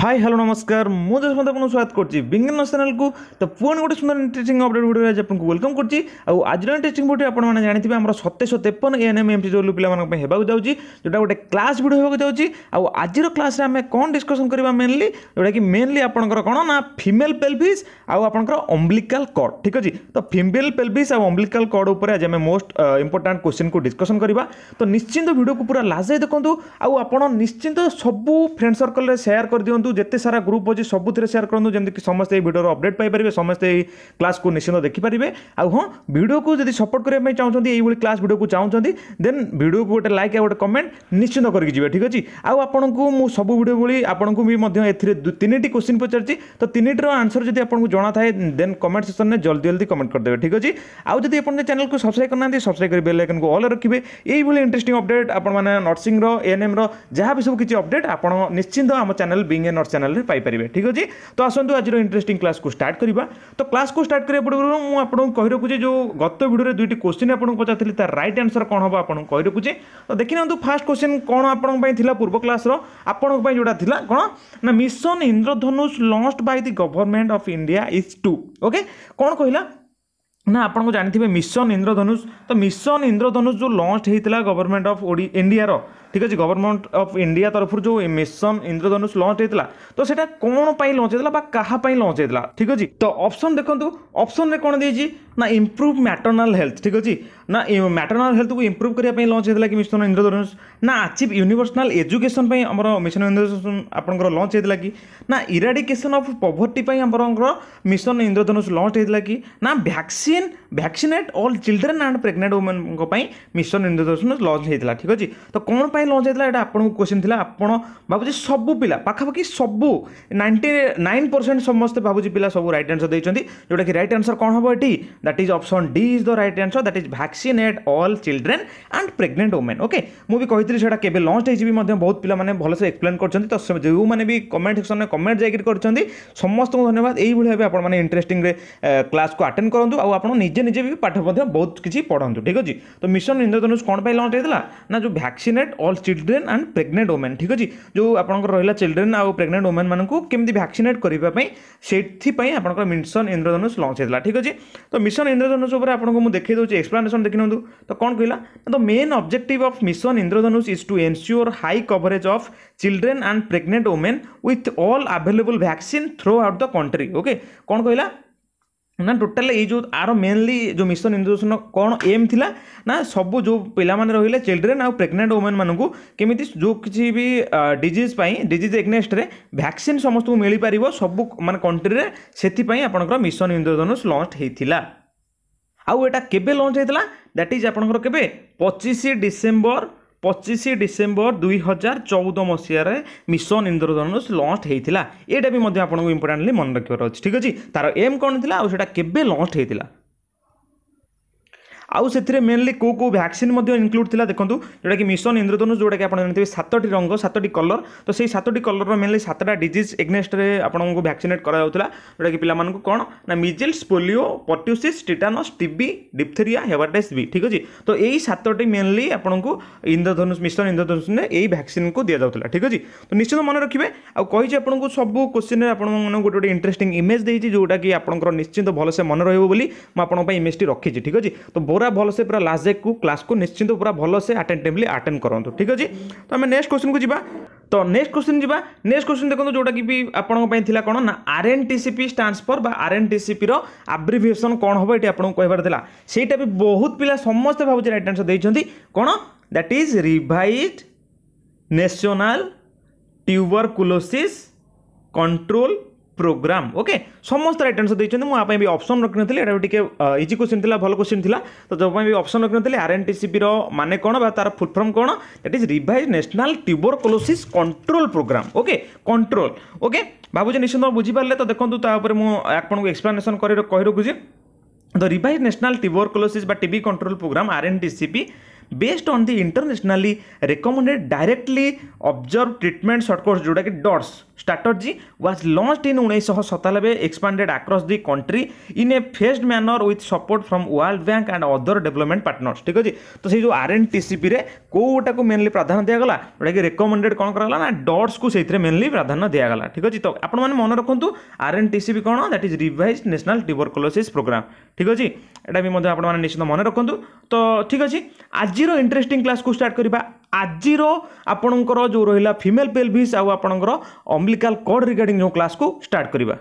Hi hello नमस्कार मुझे आपको स्वागत करती करज्ञान चैनल को तो पुणी गोटे सुंदर इंटरेस्टिंग अपडेट भिडियो आज आपको वेलकम कर आज इंटरेस्टिंग भिडियो आपने जानते हैं आम सतैश तेपन एन एम एम सी जो पाने जोटा गोटे क्लास भिडियो होगा जाऊँ आज क्लास में आम कौन डिस्कसन करवा मेनली जोटा कि मेनली आप कौन ना फिमेल पेलभिस् आप अम्बलिकाल कड ठीक अच्छे तो फिमेल पेलभिस् आम्बलिकाल कड पर आज मोस्ट इंपोर्टां क्वेश्चन को डिस्कसन करवा तो निश्चिंत भिडियो को पूरा लास्ट जाए देखो आपत निश्चिंत सबू फ्रेंड सर्कल सेयार कर दिखाँ କରନ୍ତୁ ଯେତେ ସାରା ଗ୍ରୁପ୍ ଅଛି ସବୁଥିରେ ସେୟାର କରନ୍ତୁ ଯେମିତିକି ସମସ୍ତେ ଏହି ଭିଡ଼ିଓର ଅପଡ଼େଟ୍ ପାଇପାରିବେ ସମସ୍ତେ ଏହି କ୍ଲାସ୍କୁ ନିଶ୍ଚିନ୍ତ ଦେଖିପାରିବେ ଆଉ ହଁ ଭିଡ଼ିଓକୁ ଯଦି ସପୋର୍ଟ କରିବା ପାଇଁ ଚାହୁଁଛନ୍ତି ଏଇଭଳି କ୍ଲାସ୍ ଭିଡ଼ିଓକୁ ଚାହୁଁଛନ୍ତି ଦେନ୍ ଭିଡ଼ିଓକୁ ଗୋଟେ ଲାଇକ୍ ଆଉ ଗୋଟେ କମେଣ୍ଟ ନିଶ୍ଚିନ୍ତ କରିକି ଯିବେ ଠିକ୍ ଅଛି ଆଉ ଆପଣଙ୍କୁ ମୁଁ ସବୁ ଭିଡ଼ିଓ ଭଳି ଆପଣଙ୍କୁ ବି ମଧ୍ୟ ଏଥିରେ ତିନିଟି କୋଶ୍ଚିନ୍ ପଚାରିଛି ତ ତିନିଟିର ଆନ୍ସର ଯଦି ଆପଣଙ୍କୁ ଜଣାଥାଏ ଦେନ୍ କମେଣ୍ଟ ସେକ୍ସନ୍ରେ ଜଲ୍ଦି ଜଲ୍ଦି କମେଣ୍ଟ କରିଦେବେ ଠିକ୍ ଅଛି ଆଉ ଯଦି ଆପଣ ଚ୍ୟାନେଲ୍କୁ ସବସ୍କ୍ରାଇବ୍ କରିନାହାନ୍ତି ସବସ୍କ୍ରାଇବ୍ କରି ବେଲ୍ ଆଇକନ୍କୁ ଅଲ୍ ରଖିବେ ଏଇଭଳି ଇଣ୍ଟରେଷ୍ଟିଂ ଅପଡ଼େଟ୍ ଆପଣମାନେ ନର୍ସିଂର ଏଏନ୍ଏମ୍ର ଯାହା ବି ସବୁ କିଛି ଅପଡ଼େଟ୍ ଆପଣ ନିଶ୍ଚିନ୍ତ ଆମ ଚ୍ୟାନେଲ୍ ବିଙ୍ଗ ଏ ନଟ୍ ଚ୍ୟାନେଲ୍ରେ ପାଇପାରିବେ ଠିକ୍ ଅଛି ତ ଆସନ୍ତୁ ଆଜିର ଇଣ୍ଟରେଷ୍ଟିଂ କ୍ଲାସ୍କୁ ଷ୍ଟାର୍ଟ କରିବା ତ କ୍ଲାସ୍କୁ ଷ୍ଟାର୍ଟ କରିବା ପୂର୍ବରୁ ମୁଁ ଆପଣଙ୍କୁ କହି ରଖୁଛି ଯେଉଁ ଗତ ଭିଡ଼ିଓରେ ଦୁଇଟି କୋଶ୍ଚିନ୍ ଆପଣଙ୍କୁ ପଚାରିଥିଲି ତାର ରାଇଟ୍ ଆନ୍ସର୍ କ'ଣ ହେବ ଆପଣଙ୍କୁ କହି ରଖୁଛି ତ ଦେଖିନିଅନ୍ତୁ ଫାର୍ଷ୍ଟ କୋଶ୍ଚିନ୍ କ'ଣ ଆପଣଙ୍କ ପାଇଁ ଥିଲା ପୂର୍ବ କ୍ଲାସ୍ର ଆପଣଙ୍କ ପାଇଁ ଯେଉଁଟା ଥିଲା କ'ଣ ନା mission Indradhanush launch by the government of India is to okay କ'ଣ କହିଲା ନା ଆପଣଙ୍କୁ ଜାଣିଥିବେ ମିଶନ ଇନ୍ଦ୍ରଧନୁଷ ତ ମିଶନ ଇନ୍ଦ୍ରଧନୁଷ ଯେଉଁ ଲଞ୍ଚ ହେଇଥିଲା ଗଭର୍ଣ୍ଣମେଣ୍ଟ ଅଫ୍ ଇଣ୍ଡିଆର ठीक अच्छे गवर्नमेंट अफ इंडिया तरफ जो मिशन इंद्रधनुष लंच होता तो सेटा कौन पर लंच होता क्या लंच होता ठीक अच्छे तो अप्सन देखो अप्सन में कौन देती ना इम्प्रूव मैटरनाल हेल्थ ठीक अच्छे ना मैटरनाल हेल्थ को इम्प्रुव करने लंच होता कि मिशन इंद्रधनुष ना आचिव यूनिवर्सनाल एजुकेशन आमर मिशन इंद्रधनुष आप लंच होता कि ना eradication of poverty poverty mission Indradhanush launch होता कि ना vaccine vaccinate all children and pregnant women mission Indradhanush launch होता ठीक अच्छे तो कौन ପାଇଁ ଲଞ୍ଚ ହେଇଥିଲା ଏଇଟା ଆପଣଙ୍କୁ କୋଶ୍ଚିନ୍ ଥିଲା ଆପଣ ଭାବୁଛି ସବୁ ପିଲା ପାଖାପାଖି ସବୁ ନାଇଣ୍ଟି ନାଇନ୍ ପରସେଣ୍ଟ ସମସ୍ତେ ଭାବୁଛି ପିଲା ସବୁ ରାଇଟ୍ ଆନ୍ସର୍ ଦେଇଛନ୍ତି ଯେଉଁଟାକି ରାଇଟ୍ ଆନ୍ସର୍ କ'ଣ ହେବ ଏଠି that is option D is the right answer that is vaccinate all children and pregnant women okay ମୁଁ ବି କହିଥିଲି ସେଇଟା କେବେ ଲଞ୍ଚ ହେଇଛି ବି ମଧ୍ୟ ବହୁତ ପିଲାମାନେ ଭଲସେ ଏକ୍ସପ୍ଲେନ୍ କରିଛନ୍ତି ତ ଯେଉଁମାନେ ବି କମେଣ୍ଟ ସେକ୍ସନ୍ରେ କମେଣ୍ଟ ଯାଇକି କରିଛନ୍ତି ସମସ୍ତଙ୍କୁ ଧନ୍ୟବାଦ ଏଇଭଳି ଭାବେ ଆପଣମାନେ ଇଣ୍ଟରେଷ୍ଟିଂରେ କ୍ଲାସ୍କୁ ଆଟେଣ୍ଡ କରନ୍ତୁ ଆଉ ଆପଣ ନିଜେ ନିଜେ ବି ପାଠ ମଧ୍ୟ ବହୁତ କିଛି ପଢ଼ନ୍ତୁ ଠିକ୍ ଅଛି ତ ମିଶନ ଇନ୍ଦ୍ରଧନୁଷ କ'ଣ ପାଇଁ ଲଞ୍ଚ ହେଇଥିଲା ନା ଯେଉଁ vaccinate all all children and pregnant women ठीक अच्छे जो आपर रहा चिल्ड्रेन आउ प्रेगनेंट ओमेन मानक केमी भैक्सीनेट करवाई आपर मिशन इंद्रधनुष लंच होता ठीक अच्छे तो मिशन इंद्रधनुष पर आपको देखे दूसरी एक्सप्लानेसन देखी नुँ तो कौन कहला तो main object of mission Indradhanush is to ensure high coverage of children and pregnant women with available vaccine throughout the country okay कौन कहला ନା ଟୋଟାଲ୍ ଏଇ ଯେଉଁ ଆର ମେନଲି ଯେଉଁ ମିଶନ ଇନ୍ଦ୍ରଧନୁଷର କ'ଣ ଏମ୍ ଥିଲା ନା ସବୁ ଯେଉଁ ପିଲାମାନେ ରହିଲେ ଚିଲଡ୍ରେନ୍ ଆଉ ପ୍ରେଗନେଣ୍ଟ ଓମେନ୍ମାନଙ୍କୁ କେମିତି ଯେଉଁ କିଛି ବି ଡିଜିଜ୍ ପାଇଁ ଡିଜିଜ୍ ଏଗ୍ନେଷ୍ଟରେ ଭ୍ୟାକ୍ସିନ୍ ସମସ୍ତଙ୍କୁ ମିଳିପାରିବ ସବୁ ମାନେ କଣ୍ଟ୍ରିରେ ସେଥିପାଇଁ ଆପଣଙ୍କର ମିଶନ ଇନ୍ଦ୍ରଧନୁଷ ଲଞ୍ଚ ହେଇଥିଲା ଆଉ ଏଇଟା କେବେ ଲଞ୍ଚ ହେଇଥିଲା ଦ୍ୟାଟ୍ ଇଜ୍ ଆପଣଙ୍କର କେବେ ପଚିଶ ଡିସେମ୍ବର পঁচিশ ডিসেম্বর দুই হাজার চৌদ মশায় মিশন ইন্দ্রধনুষ লঞ্চ হয়েছিল এটা বি আপনার ইম্পর্টাটলি মনে রাখবার অনেক ঠিক আছে তার এম কম লা সেটা কেবে লঞ্চ হয়েছিল ଆଉ ସେଥିରେ ମେନଲି କେଉଁ କେଉଁ ଭ୍ୟାକ୍ସିନ୍ ମଧ୍ୟ ଇନକ୍ଲୁଡ଼୍ ଥିଲା ଦେଖନ୍ତୁ ଯେଉଁଟାକି ମିଶନ ଇନ୍ଦ୍ରଧନୁଷ ଯେଉଁଟାକି ଆପଣ ଜାଣିଥିବେ ସାତଟି ରଙ୍ଗ ସାତଟି କଲର୍ ତ ସେଇ ସାତଟି କଲର୍ର ମେନଲି ସାତଟା ଡିଜିଜ୍ ଏଗ୍ନେଷ୍ଟରେ ଆପଣଙ୍କୁ ଭ୍ୟାକ୍ସିନେଟ୍ କରାଯାଉଥିଲା ଯେଉଁଟାକି ପିଲାମାନଙ୍କୁ କ'ଣ ନା measles polio pertussis tetanus TB diphtheria hepatitis B ଠିକ୍ ଅଛି ତ ଏଇ ସାତଟି ମେନଲି ଆପଣଙ୍କୁ ଇନ୍ଦ୍ରଧନୁଷ ମିଶନ ଇନ୍ଦ୍ରଧନୁଷରେ ଏଇ ଭ୍ୟାକ୍ସିନ୍କୁ ଦିଆଯାଉଥିଲା ଠିକ୍ ଅଛି ତ ନିଶ୍ଚିତ ମନେ ରଖିବେ ଆଉ କହିଛି ଆପଣଙ୍କୁ ସବୁ କୋଶ୍ଚିନ୍ରେ ଆପଣମାନଙ୍କୁ ଗୋଟେ ଗୋଟେ ଇଣ୍ଟରେଷ୍ଟିଂ ଇମେଜ୍ ଦେଇଛି ଯେଉଁଟାକି ଆପଣଙ୍କର ନିଶ୍ଚିନ୍ତ ଭଲସେ ମନେ ରହିବ ବୋଲି ମୁଁ ଆପଣଙ୍କ ପାଇଁ ଇମେଜ୍ଟି ରଖିଛି ଠିକ୍ ଅଛି ତ ବହୁତ পুরা ভালসে পুরা লাস্ট যাই ক্লাসকে নিশ্চিন্ত পুরা ভালসে আটেন্টিভলি আটেন্ড করতু ঠিক আছে তো আমি নেক্সট কোশ্চিন যা তো নেক্সট কোশ্চিন যা নেক্সট কোশ্চিন দেখুন যেটা কি আপনার লা কোণ না R N TCP stands for বা আর এন টিসিপির আব্রিভিয়েসন কোণ হব এটি আপনার কহবার লা সেইটা বি বহুত পিলা সমস্তে ভাবুছে রাইট আনসর দিয়েছেন কোণ that is revised national tuberculosis control programme okay समस्त राइट आंसर देते मुझे भी अप्सन रखी एटा टी इजी क्वेश्चन थी भल क्वेश्चन थी तो जो भी अप्सन रखी आर एन टी सी मान कौन तार फुलफर्म कौन that is revised national tuberculosis control programme okay control okay ভাবুছি নিশ্চিত বুঝিপারে তো দেখুন তা উপরে মু আপনার এক্সপ্লানেসন করে কহি রখুছি দ রিভাইজ ন্যাশনাল টিউবরকোলোসিস বা TB control programme R N TCP based on the internationally recommended directly observed treatment short course যেটা কি DOTS strategy was launched in ଉଣେଇଶହ ସତାନବେ expanded across the country in a phased with support support from Bank and and development development ठीक ଠିକ୍ ଅଛି ତ ସେଇ ଯେଉଁ ଆର୍ ଏନ୍ ଟି मेनली प्राधान्य दिया गला ओटा कि रिकमेंडेड कोन करला ना डॉट्स को सेतरे मेनली प्राधान्य दिया गला ठीक अछि तो आपण माने मन रखंतु आरएनटीसीपी कोन that is revised national tuberculosis programme ठीक अछि एटा भी मध्ये आपण माने निश्चित मन रखंतु तो ठीक अछि आजिरो इंटरेस्टिंग क्लास को स्टार्ट करिबा ଆଜିର ଆପଣଙ୍କର ଯେଉଁ ରହିଲା ଫିମେଲ୍ ପେଲଭିସ୍ ଆଉ ଆପଣଙ୍କର ଅମ୍ବିକାଲ୍ କଡ଼୍ ରିଗାର୍ଡ଼ିଂ ଯେଉଁ କ୍ଲାସ୍କୁ ଷ୍ଟାର୍ଟ କରିବା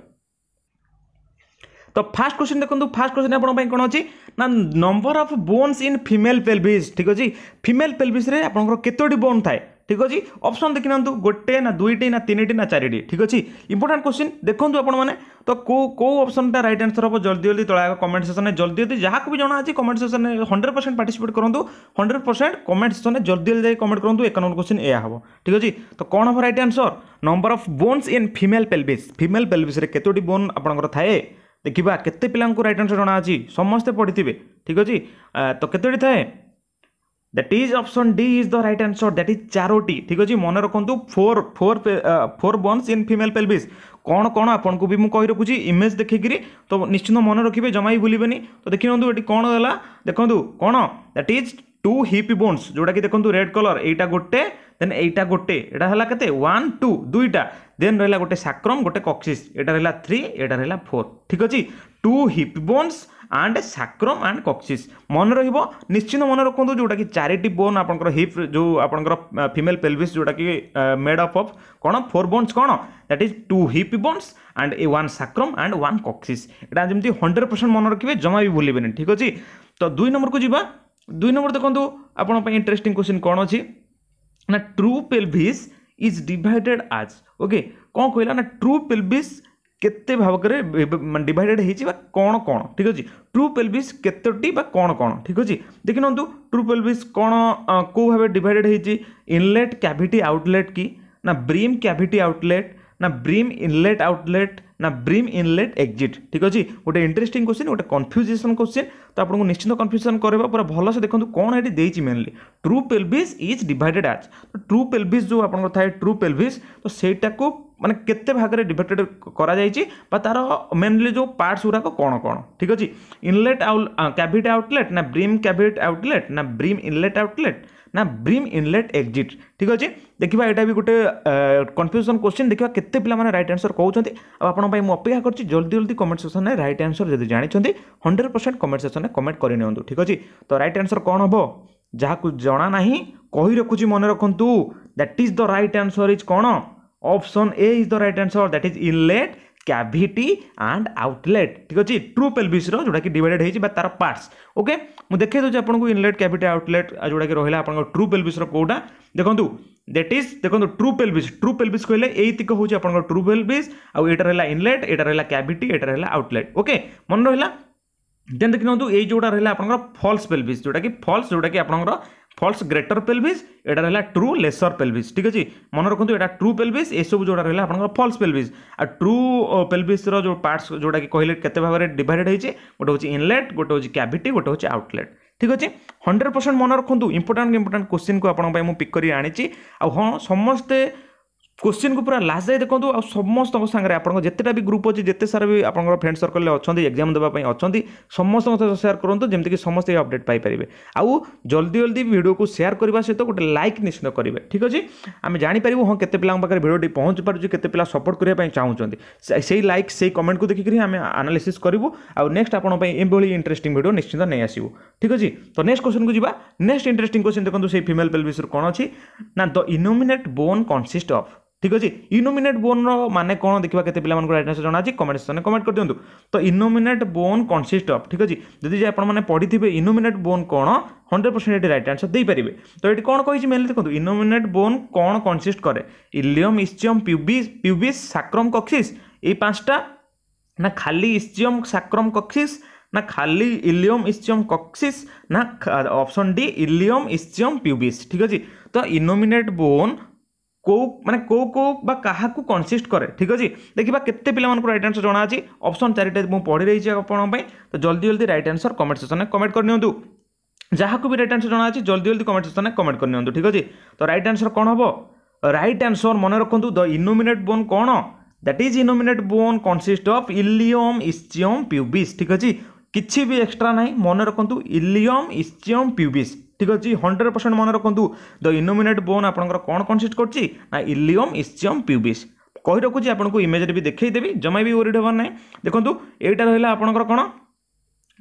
ତ ଫାର୍ଷ୍ଟ କ୍ୱେଶ୍ଚିନ୍ ଦେଖନ୍ତୁ ଫାର୍ଷ୍ଟ କ୍ୱେଶ୍ଚିନ୍ ଆପଣଙ୍କ ପାଇଁ କ'ଣ ଅଛି ନା number of bones in female pelvis ଠିକ୍ ଅଛି ଫିମେଲ୍ ପେଲଭିସ୍ରେ ଆପଣଙ୍କର କେତୋଟି ବୋନ୍ ଥାଏ ঠিক আছে অপশন দেখি নিউ গোটে না দুইটি না তিনটি না চারিটি ঠিক আছে ইম্পর্টাট কোশ্চিন দেখুন আপনার তো কেউ কেউ অপশনটা রাইট আনসর হব জলদি জলদি তলা কমেন্ট সেকশনে জলদি জলদি যা বি জনা আছে কমেন্ট সেকশনে হন্ড্রেড পরসেন্ট পার্টিসিপেট করতু হন্ড্রেড পরসেন্ট কমেন্ট সেকশনে জলদি জলদি কমেন্ট করতু এক নম্বর কোশ্চিন এয়া হব ঠিক আছে তো কোণ হব right answer number of bones in female pelvis female পেলভিসে কতোটি বোন আপনার থাকে ଦେଖିବା କେତେ ପିଲାଙ୍କୁ ରାଇଟ୍ ଆନ୍ସର୍ ଜଣାଅଛି ସମସ୍ତେ ପଢ଼ିଥିବେ ଠିକ୍ ଅଛି ତ କେତୋଟି ଥାଏ that is option D is the right answer that is ଚାରୋଟି ଠିକ୍ ଅଛି ମନେ ରଖନ୍ତୁ four four four bones in female pelvis କ'ଣ କ'ଣ ଆପଣଙ୍କୁ ବି ମୁଁ କହି ରଖୁଛି ଇମେଜ୍ ଦେଖିକିରି ତ ନିଶ୍ଚିନ୍ତ ମନେ ରଖିବେ ଜମା ବି ଭୁଲିବେନି ତ ଦେଖିନିଅନ୍ତୁ ଏଠି କ'ଣ ହେଲା ଦେଖନ୍ତୁ କ'ଣ that is two hip bones ଯେଉଁଟାକି ଦେଖନ୍ତୁ ରେଡ୍ କଲର୍ ଏଇଟା ଗୋଟେ ଦେନ୍ ଏଇଟା ଗୋଟେ ଏଇଟା ହେଲା କେତେ ୱାନ୍ ଟୁ ଦୁଇଟା ଦେନ୍ ରହିଲା ଗୋଟେ ସାକ୍ରମ ଗୋଟେ କକ୍ସିସ୍ ଏଇଟା ରହିଲା ଥ୍ରୀ ଏଇଟା ରହିଲା ଫୋର୍ ଠିକ୍ ଅଛି two hip bones and sacrum and coccyx ମନେ ରହିବ ନିଶ୍ଚିନ୍ତ ମନେ ରଖନ୍ତୁ ଯେଉଁଟାକି ଚାରିଟି ବୋନ୍ ଆପଣଙ୍କର ହିପ୍ ଯେଉଁ ଆପଣଙ୍କର ଫିମେଲ୍ ପେଲଭିସ୍ ଯେଉଁଟାକି ମେଡ୍ ଅଫ୍ ଅଫ୍ କ'ଣ ଫୋର୍ ବୋନ୍ସ କ'ଣ that is two hip bones and a one sacrum and one coccyx ଏଇଟା ଯେମିତି ହଣ୍ଡ୍ରେଡ଼ ପରସେଣ୍ଟ ମନେ ରଖିବେ ଜମା ବି ଭୁଲିବେନି ଠିକ୍ ଅଛି ତ ଦୁଇ ନମ୍ବରକୁ ଯିବା ଦୁଇ ନମ୍ବର ଦେଖନ୍ତୁ ଆପଣଙ୍କ ପାଇଁ ଇଣ୍ଟରେଷ୍ଟିଂ କ୍ୱେଶ୍ଚିନ୍ କ'ଣ ଅଛି ନା true pelvis is divided as okay କ'ଣ କହିଲା ନା ଟ୍ରୁ ପେଲଭିସ୍ केते भाग करे डिवाइडेड हो कौन कौन ठीक अच्छे ट्रू पेलविस केतोटी कौन कौन ठीक अच्छे देखी नंतु ट्रू पेलविस कौन कौ भाव डिवाइडेड होनलेट कैभीटी आउटलेट कि ना ब्रिम कैभीटी आउटलेट ना ब्रिम इनलेट आउटलेट ना ବ୍ରିମ୍ ଇନଲେଟ୍ ଏକ୍ଜିଟ୍ ଠିକ୍ ଅଛି ଗୋଟେ ଇଣ୍ଟରେଷ୍ଟିଂ କୋଶ୍ଚିନ୍ ଗୋଟେ କନଫ୍ୟୁଜେସନ୍ କୋଶ୍ଚିନ୍ ତ ଆପଣଙ୍କୁ ନିଶ୍ଚିତ କନଫ୍ୟୁଜନ୍ କରେଇବା ପୁରା ଭଲସେ ଦେଖନ୍ତୁ କ'ଣ ଏଠି ଦେଇଛି mainly true pelvis is divided as ତ ଟ୍ରୁ ପେଲଭିସ୍ ଯେଉଁ ଆପଣଙ୍କର ଥାଏ ଟ୍ରୁ ପେଲଭିସ୍ ତ ସେଇଟାକୁ ମାନେ କେତେ ଭାଗରେ ଡିଭାଇଡେଡ୍ କରାଯାଇଛି ବା ତାର ମେନଲି ଯେଉଁ ପାର୍ଟସ୍ ଗୁଡ଼ାକ କ'ଣ କ'ଣ ଠିକ୍ ଅଛି ଇନଲେଟ୍ ଆଉ କ୍ୟାଭିଟ୍ ଆଉଟଲେଟ୍ ନା ବ୍ରିମ୍ କ୍ୟାଭିଟ୍ ଆଉଟଲେଟ୍ ନା ବ୍ରିମ୍ ଇନଲେଟ୍ ଆଉଟଲେଟ୍ ना ବ୍ରିମ୍ ଇନଲେଟ୍ ଏକ୍ଜିଟ୍ ଠିକ୍ ଅଛି ଦେଖିବା ଏଇଟା ବି ଗୋଟେ କନଫ୍ୟୁଜନ୍ କ୍ୱେଶ୍ଚିନ୍ ଦେଖିବା କେତେ ପିଲାମାନେ ରାଇଟ୍ ଆନ୍ସର୍ କହୁଛନ୍ତି ଆଉ ଆପଣଙ୍କ ପାଇଁ ମୁଁ ଅପେକ୍ଷା କରିଛି ଜଲ୍ଦି ଜଲ୍ଦି କମେଣ୍ଟ ସେକ୍ସନ୍ରେ ରାଇଟ୍ ଆନ୍ସର୍ ଯଦି ଜାଣିଛନ୍ତି ହଣ୍ଡ୍ରେଡ଼ ପରସେଣ୍ଟ କମେଣ୍ଟ ସେକ୍ସନ୍ରେ କମେଣ୍ଟ କରିନିଅନ୍ତୁ ଠିକ୍ ଅଛି ତ ରାଇଟ୍ ଆନ୍ସର୍ କ'ଣ ହେବ ଯାହାକୁ ଜଣା ନାହିଁ କହି ରଖୁଛି ମନେ ରଖନ୍ତୁ that is the right answer is କ'ଣ option A is the right answer that is inlet cavity and outlet ठीक अच्छे ट्रू पेलभिस जोटा कि डिवाइडेड हो तार पार्टस ओके मुझे देखे दूसरी आपको इनलेट कैविटी आउटलेट जोटा कि रहा है आप ट्रू पेलभिस कौटा देखो दैट इज देखो ट्रू पेलभिस ट्रू पेलभिस कहे यही हूँ आप ट्रू पेलभिस आउ यहाँ रहा इनलेट यहाँ रहा कैविटी एटा रहा आउटलेट ओके मन रहा देन देखते ये जो रहा है आप फल्स पेलभिस जोटा कि फल्स जोटा कि आप ফলস গ্রেটর পেলভিস এটা রহলা ট্রু লেসর পেলভিস ঠিক আছে মনে রাখুন এটা ট্রু পেলভিস এসব যেটা রহলা আপনার ফলস পেলভিস আর ট্রু পেলভিসর যে পার্টস যেটা কি কহিলে কেতে ভাবে ডিভাইডেড হয়েছে গোটে হচ্ছে ইনলেট গোটে হচ্ছে ক্যাভিটি গোটে হচ্ছে আউটলেট ঠিক আছে হন্ড্রেড পরসেন্ট মনে রাখুন ইম্পর্টাট ইম্পর্টাট কোশ্চিন আপনার পিক করে আনিছি আ হ্যাঁ সমস্তে क्वेश्चन को पूरा लास्ट जाए देखो आ समस्त सागर आपको जितेटा भी ग्रुप अच्छे जिते सारा भी आपंकर फ्रेंड सर्कल अच्छा एक्जाम देवाई अच्छा समस्त सेयार करूँ जमीक समस्त अपडेट पाइपर आउ जल्दी जल्दी भिडियो को सेयार करने सहित गोटे लाइक निश्चित करेंगे ठीक अच्छे आम जापर हाँ के पाखे भिडियोटी पहुँच पार्छ के पिला सपोर्ट करने चाहूँगी से लाइक से कमेंट को देखिक आम आनालीसीस करूँ आउ नेक्स्ट आपंपाई एभली इंटरेस्टिंग भिडियो निश्चित नहीं आसू ठीक अच्छे तो नेक्स्ट क्वेश्चन को जी नेक्स्ट इंटरेस्टिंग क्वेश्चन देखो से फिमेल पेल्विस कौन अच्छी ना the innominate bone consist of ঠিক আছে ইনোমিনেট বোনর মানে কোণ দেখা কেতে পিলা মানুষ রাইট আনসর জনা আছে কমেন্ট সেকশনে কমেন্ট করে দিও তো ইনোমিনেট বোন কনসিস্ট অফ ঠিক আছে যদি যে আপনার মানে পড়ি ইনোমিনেট বোন কোণ হন্ড্রেড পরসেন্ট এটি রাইট আনসর দিয়ে পারে তো এটি কোণ কিন্তু মেনলি দেখুন ইনোমিনেট বোন কোণ কনসিস্ট করে ilium ischium pubis pubis sacrum coccyx এই পাঁচটা না খালি ইসচিয়ম সাক্রম কক্সিস না খালি ইলিয়ম ইসচিয়ম কক্সিস না option D ilium ischium pubis ঠিক আছে তো ইনোমিনেট বোন কেউ মানে কেউ কেউ বা কাহাকু কনসিষ্ট করে ঠিক আছে দেখিবা কেতে পিলামানকু রাইট আনসর জনা আছে অপশন চারিটা মু পড়ে রয়েছি আপনার তো জলদি জলদি রাইট আনসর কমেন্ট সেকশনে কমেন্ট করে নিয়ন্তু যাহাকু বি রাইট আনসর জনা আছে জলদি জলদি কমেন্ট সেকশনে কমেন্ট করে নিয়ন্তু ঠিক আছে তো রাইট আনসর কোন হব রাইট আনসর মনে রাখন্তু দ ইনোমিনেট বোন কোণ দ্যাট ইজ ইনোমিনেট বোন কনসিষ্ট অফ ইলিয়ম ইসচিয়ম পিউবিস ঠিক আছে কিছু বি এক্সট্রা নাই মনে রাখন্তু ইলিয়ম ইসচিয়ম পিউবিস ঠিক ଅଛି ହଣ୍ଡ୍ରେଡ଼ ପରସେଣ୍ଟ ମନେ ରଖନ୍ତୁ ଦ ଇନୋମିନେଟ୍ ବୋନ୍ ଆପଣଙ୍କର କ'ଣ କନସିଷ୍ଟ କରୁଛି ନା ଇଲିୟମ୍ ଇସିୟମ୍ ପ୍ୟୁବିସ୍ କହି ରଖୁଛି ଆପଣଙ୍କୁ ଇମେଜ୍ରେ ବି ଦେଖେଇଦେବି ଜମା ବି ୱରିଡ୍ ହେବାର ନାହିଁ ଦେଖନ୍ତୁ ଏଇଟା ରହିଲା ଆପଣଙ୍କର କ'ଣ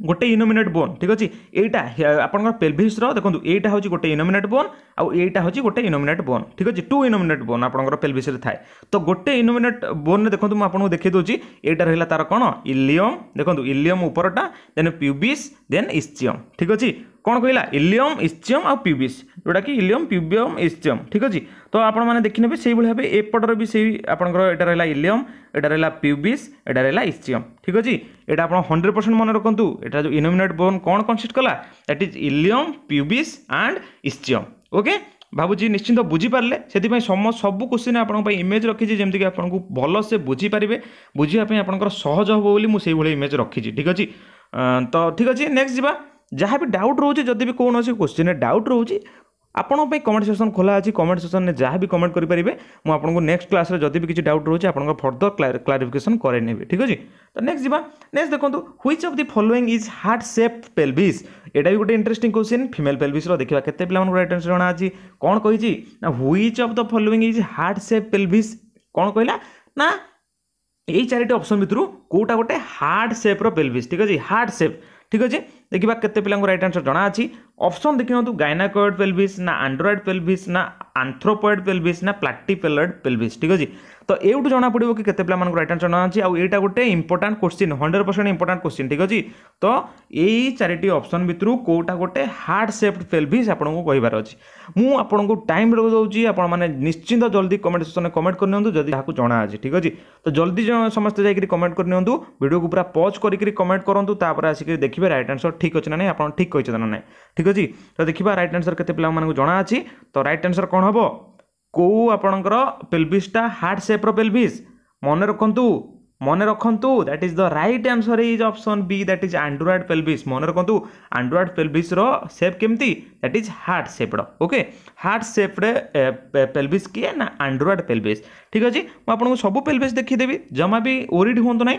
ଗୋଟେ ଇନୋମିନେଟ୍ ବୋନ୍ ଠିକ୍ ଅଛି ଏଇଟା ଆପଣଙ୍କର ପେଲଭିସ୍ର ଦେଖନ୍ତୁ ଏଇଟା ହେଉଛି ଗୋଟେ ଇନୋମିନେଟ୍ ବୋନ୍ ଆଉ ଏଇଟା ହେଉଛି ଗୋଟେ ଇନୋମିନେଟ୍ ବୋନ୍ ଠିକ୍ ଅଛି ଟୁ ଇନୋମିନେଟ୍ ବୋନ୍ ଆପଣଙ୍କର ପେଲଭିସ୍ରେ ଥାଏ ତ ଗୋଟେ ଇନୋମିନେଟ୍ ବୋନ୍ରେ ଦେଖନ୍ତୁ ମୁଁ ଆପଣଙ୍କୁ ଦେଖେଇ ଦେଉଛି ଏଇଟା ରହିଲା ତା'ର କ'ଣ ଇଲିୟମ୍ ଦେଖନ୍ତୁ ଇଲିୟମ୍ ଉପରଟା ଦେନ୍ ପ୍ୟୁବିସ୍ ଦେନ୍ ଇସ୍ଚିୟମ୍ ଠିକ୍ ଅଛି କ'ଣ କହିଲା ଇଲିୟମ୍ ଇସ୍ଚିୟମ୍ ଆଉ ପ୍ୟୁବିସ୍ ଯେଉଁଟାକି ଇଲିୟମ୍ ପ୍ୟୁବିୟମ୍ ଇସ୍ଚିୟମ୍ ଠିକ୍ ଅଛି ତ ଆପଣମାନେ ଦେଖିନେବେ ସେଇଭଳି ଭାବେ ଏପଟର ବି ସେଇ ଆପଣଙ୍କର ଏଇଟା ରହିଲା ଇଲିୟମ୍ ଏଇଟା ରହିଲା ପ୍ୟୁବିସ୍ ଏଇଟା ରହିଲା ଇସ୍ଚିୟମ୍ ଠିକ୍ ଅଛି ଏଇଟା ଆପଣ ହଣ୍ଡ୍ରେଡ଼ ପରସେଣ୍ଟ ମନେ ରଖନ୍ତୁ ଏଇଟା ଯେଉଁ ଇନୋମିନେଟ୍ ବୋନ୍ କ'ଣ କନସିଷ୍ଟ କଲା that is ilium pubis and ischium okay ଭାବୁଛି ନିଶ୍ଚିନ୍ତ ବୁଝିପାରିଲେ ସେଥିପାଇଁ ସମ ସବୁ କୋଶ୍ଚିନ୍ ଆପଣଙ୍କ ପାଇଁ ଇମେଜ୍ ରଖିଛି ଯେମିତିକି ଆପଣଙ୍କୁ ଭଲସେ ବୁଝିପାରିବେ ବୁଝିବା ପାଇଁ ଆପଣଙ୍କର ସହଜ ହେବ ବୋଲି ମୁଁ ସେଇଭଳି ଇମେଜ୍ ରଖିଛି ଠିକ୍ ଅଛି ତ ଠିକ୍ ଅଛି ନେକ୍ସଟ୍ ଯିବା ଯାହା ବି ଡାଉଟ୍ ରହୁଛି ଯଦି ବି କୌଣସି କୋଶ୍ଚିନ୍ରେ ଡାଉଟ୍ ରହୁଛି ଆପଣଙ୍କ ପାଇଁ କମେଣ୍ଟ ସେକ୍ସନ୍ ଖୋଲା ଅଛି କମେଣ୍ଟ ସେକ୍ସନ୍ରେ ଯାହା ବି କମେଣ୍ଟ କରିପାରିବେ ମୁଁ ଆପଣଙ୍କୁ ନେକ୍ସଟ କ୍ଲାସ୍ରେ ଯଦି ବି କିଛି ଡାଉଟ୍ ରହୁଛି ଆପଣଙ୍କ ଫର୍ଦର କ୍ଲାରିଫିକେସନ୍ କରାଇ ନେବି ଠିକ୍ ଅଛି ତ ନେକ୍ସଟ ଯିବା ନେକ୍ସଟ ଦେଖନ୍ତୁ which of the following is heart shape pelvis ଏଇଟା ବି ଗୋଟେ ଇଣ୍ଟରେଷ୍ଟିଂ କୋଶ୍ଚିନ୍ ଫିମେଲ୍ ପେଲଭିସ୍ର ଦେଖିବା କେତେ ପିଲାମାନଙ୍କୁ ରାଇଟ୍ ଆନ୍ସର୍ ଜଣା ଅଛି କ'ଣ କହିଛି ନା which of the following is heart shape pelvis କ'ଣ କହିଲା ନା ଏଇ ଚାରିଟି ଅପସନ୍ ଭିତରୁ କେଉଁଟା ଗୋଟେ ହାର୍ଟ ସେପ୍ର ପେଲଭିସ୍ ଠିକ୍ ଅଛି ହାର୍ଟ ସେପ୍ ठीक अच्छे देखा के रईट आंसर जना अच्छी अप्सन देखते गायनाकोएड पेलभिस ना आंड्रोएड पेलभिस ना आंथ्रोपोएड पेलभिस ना प्लाटिपेलयड पेलभिस ठीक अच्छे তো ଏଇଠୁ ଜଣାପଡ଼ିବ କି କେତେ ପିଲାମାନଙ୍କୁ ରାଇଟ୍ ଆନ୍ସର୍ ଜଣାଅଛି ଆଉ ଏଇଟା ଗୋଟେ important question hundred percent important question ଠିକ୍ ଅଛି ତ ଏଇ ଚାରିଟି ଅପସନ୍ ଭିତରୁ କେଉଁଟା ଗୋଟେ ହାର୍ଡ଼ ସେପ୍ଟ ପେଲ୍ଭିସ୍ ଆପଣଙ୍କୁ କହିବାର ଅଛି ମୁଁ ଆପଣଙ୍କୁ ଟାଇମ୍ ରଖିଦେଉଛି ଆପଣମାନେ ନିଶ୍ଚିନ୍ତ ଜଲ୍ଦି କମେଣ୍ଟ ସେକ୍ସନ୍ରେ କମେଣ୍ଟ କରିନିଅନ୍ତୁ ଯଦି ଯାହାକୁ ଜଣାଅଛି ଠିକ୍ ଅଛି ତ ଜଲ୍ଦି ସମସ୍ତେ ଯାଇକରି କମେଣ୍ଟ କରିନିଅନ୍ତୁ ଭିଡ଼ିଓକୁ ପୁରା ପଜ୍ କରିକି କମେଣ୍ଟ କରନ୍ତୁ ତାପରେ ଆସିକି ଦେଖିବେ ରାଇଟ୍ ଆନ୍ସର୍ ଠିକ୍ ଅଛି ନା ନାହିଁ ଆପଣ ଠିକ୍ କହିଛନ୍ତି ନା ନାହିଁ ଠିକ୍ ଅଛି ତ ଦେଖିବା ରାଇଟ୍ ଆନ୍ସର୍ କେତେ ପିଲାମାନଙ୍କୁ ଜଣାଅଛି ତ ରାଇଟ୍ ଆନ୍ସର୍ କ'ଣ ହେବ कौ आपणकर पेलभिसटा हार्ट सेप्र पेलभिस मन रखु मन रखु that is the right answer is option B that is android pelvis मन रखु आंड्रोएड पेलभिस्र सेप केमती दैट इज हार्ट सेप्र ओके हार्ट सेप्रे पेलभिस किए ना आंड्रोएड पेलभिस ठीक अच्छे मुझे सब पेलभिस देखीदेवी जमा भी ओरीड हूँ ना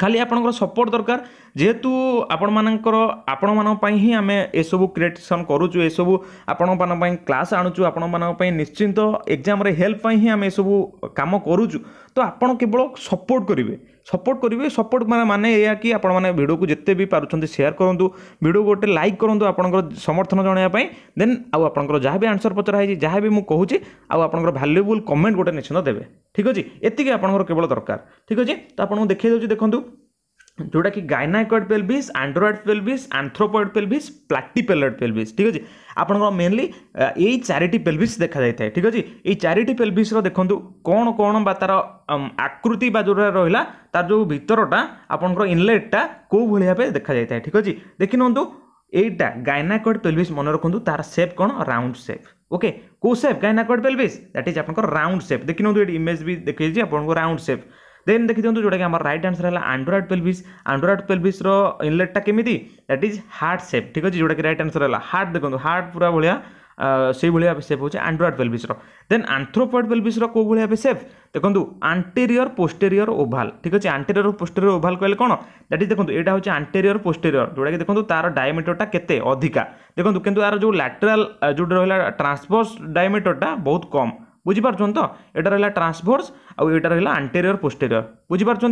खाली आपंकर सपोर्ट दरकार ଯେହେତୁ ଆପଣମାନଙ୍କର ଆପଣମାନଙ୍କ ପାଇଁ ହିଁ ଆମେ ଏସବୁ କ୍ରିଏସନ୍ କରୁଛୁ ଏସବୁ ଆପଣମାନଙ୍କ ପାଇଁ କ୍ଲାସ୍ ଆଣୁଛୁ ଆପଣମାନଙ୍କ ପାଇଁ ନିଶ୍ଚିନ୍ତ ଏକ୍ଜାମ୍ରେ ହେଲ୍ପ ପାଇଁ ହିଁ ଆମେ ଏସବୁ କାମ କରୁଛୁ ତ ଆପଣ କେବଳ ସପୋର୍ଟ କରିବେ ସପୋର୍ଟ କରିବେ ସପୋର୍ଟ ମାନେ ମାନେ ଏହା କି ଆପଣମାନେ ଭିଡ଼ିଓକୁ ଯେତେ ବି ପାରୁଛନ୍ତି ସେୟାର କରନ୍ତୁ ଭିଡ଼ିଓ ଗୋଟେ ଲାଇକ୍ କରନ୍ତୁ ଆପଣଙ୍କର ସମର୍ଥନ ଜଣାଇବା ପାଇଁ ଦେନ୍ ଆଉ ଆପଣଙ୍କର ଯାହା ବି ଆନ୍ସର୍ ପଚରା ହେଇଛି ଯାହା ବି ମୁଁ କହୁଛି ଆଉ ଆପଣଙ୍କର ଭାଲ୍ୟୁବୁଲ୍ କମେଣ୍ଟ ଗୋଟେ ନିଶ୍ଚିନ୍ତ ଦେବେ ଠିକ୍ ଅଛି ଏତିକି ଆପଣଙ୍କର କେବଳ ଦରକାର ଠିକ୍ ଅଛି ତ ଆପଣଙ୍କୁ ଦେଖାଇ ଦେଉଛି ଦେଖନ୍ତୁ ଯେଉଁଟାକି gynaecoid pelvis android pelvis anthropoid pelvis platypelloid pelvis ଠିକ୍ ଅଛି ଆପଣଙ୍କର ମେନଲି ଏଇ ଚାରିଟି ପେଲଭିସ୍ ଦେଖାଯାଇଥାଏ ଠିକ୍ ଅଛି ଏଇ ଚାରିଟି ପେଲଭିସ୍ର ଦେଖନ୍ତୁ କ'ଣ କ'ଣ ବା ତା'ର ଆକୃତି ବା ଯେଉଁଟା ରହିଲା ତା'ର ଯେଉଁ ଭିତରଟା ଆପଣଙ୍କର ଇନଲେଟ୍ଟା କେଉଁ ଭଳି ଭାବେ ଦେଖାଯାଇଥାଏ ଠିକ୍ ଅଛି ଦେଖିନିଅନ୍ତୁ ଏଇଟା ଗାଇନାକଏଡ୍ ପେଲଭିସ୍ ମନେ ରଖନ୍ତୁ ତା'ର ସେପ୍ କ'ଣ ରାଉଣ୍ଡ ସେପ୍ ଓକେ କେଉଁ shape gynaecoid pelvis that is আপনার রাউন্ড সেপ ଦେଖିନିଅନ୍ତୁ ଏଇଠି ଇମେଜ୍ ବି দেখেছি আপনার ରାଉଣ୍ଡ সেপ ଦେନ୍ ଦେଖିଦିଅନ୍ତୁ ଯେଉଁଟାକି ଆମର ରାଇଟ୍ ଆନ୍ସର୍ ହେଲା ଆଣ୍ଡ୍ରଏଡ଼୍ ପେଲ୍ଭିସ୍ ଆଣ୍ଡ୍ରଏଡ଼୍ ପେଲ୍ଭିସ୍ର ଇନଲେଟ୍ଟା କେମିତି ଦ୍ୟାଟ୍ ଇଜ୍ ହାର୍ଟ ସେପ୍ ଠିକ୍ ଅଛି ଯେଉଁଟାକି ରାଇଟ୍ ଆନ୍ସର୍ ହେଲା ହାର୍ଟ ଦେଖନ୍ତୁ ହାର୍ଟ ପୁରା ଭଳିଆ ସେଇଭଳିଆ ସେପ୍ ହେଉଛି ଆଣ୍ଡ୍ରଏଡ଼୍ ପେଲ୍ଭିସ୍ର ଦେନ୍ ଆନ୍ଥ୍ରୋପଏଡ଼୍ ପେଲ୍ଭିସ୍ର କେଉଁ ଭଳିଆ ଏବେ ସେପ୍ ଦେଖନ୍ତୁ ଆଣ୍ଟେରିୟର ପୋଷ୍ଟେରିୟର ଓଭାଲ ଠିକ୍ ଅଛି ଆଣ୍ଟେରିୟର ପୋଷ୍ଟେରିୟର ଓଭାଲ କହିଲେ କ'ଣ ଦ୍ୟାଟ୍ ଇଜ୍ ଦେଖନ୍ତୁ ଏଇଟା ହେଉଛି ଆଣ୍ଟେରିୟର ପୋଷ୍ଟେରିୟର ଯେଉଁଟାକି ଦେଖନ୍ତୁ ତାର ଡାୟମିଟରଟା କେତେ ଅଧିକା ଦେଖନ୍ତୁ କିନ୍ତୁ ତାର ଯେଉଁ ଲାଟେରାଲ ଯେଉଁଟା ରହିଲା ଟ୍ରାନ୍ସଭର୍ସ ଡାୟମିଟରଟା ବହୁତ କମ୍ বুঝিপারছেন তো এটা রহলা ট্রান্সভোর্স আইটা রহলা আন্টেরিয়র পোস্টেরিয়র বুঝিপারছেন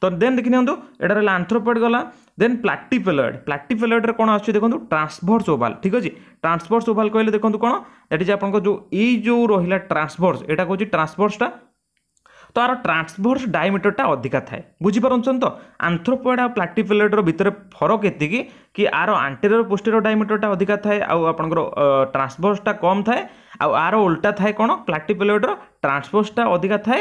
তো দেন দেখি নিহত এটা রহলা আন্থ্রোপয়েড গলা দেন প্লাটিপেলয়েড প্লাটিপেলয়েডরে কোণ আসছে দেখুন ট্রান্সভোর্স ওভাল ঠিক আছে ট্রান্সভোর্স ওভাল কহিলে দেখুন কোণ দ্যাট ইজ আপনার যে এই যে রহলা ট্রান্সভোর্স এটা কোচি ট্রান্সভোর্সটা তো আর ট্রান্সভর্স ডায়ামিটরটা অধিকা থাকে বুঝিপারছেন তো আন্থ্রোপয়েড আর প্লাটিপেলয়েডর ভিতরে ফরক এতিকি কি আর আন্টেরিয়র পোস্টেরিয়র ডায়ামিটরটা অধিকা থাকে আপনার ট্রান্সভর্সটা কম থাকে ଆଉ ଆର ଓଲଟା ଥାଏ କ'ଣ ପ୍ଲାଟିପେଲଏଡ଼ର ଟ୍ରାନ୍ସପୋଜଟା ଅଧିକା ଥାଏ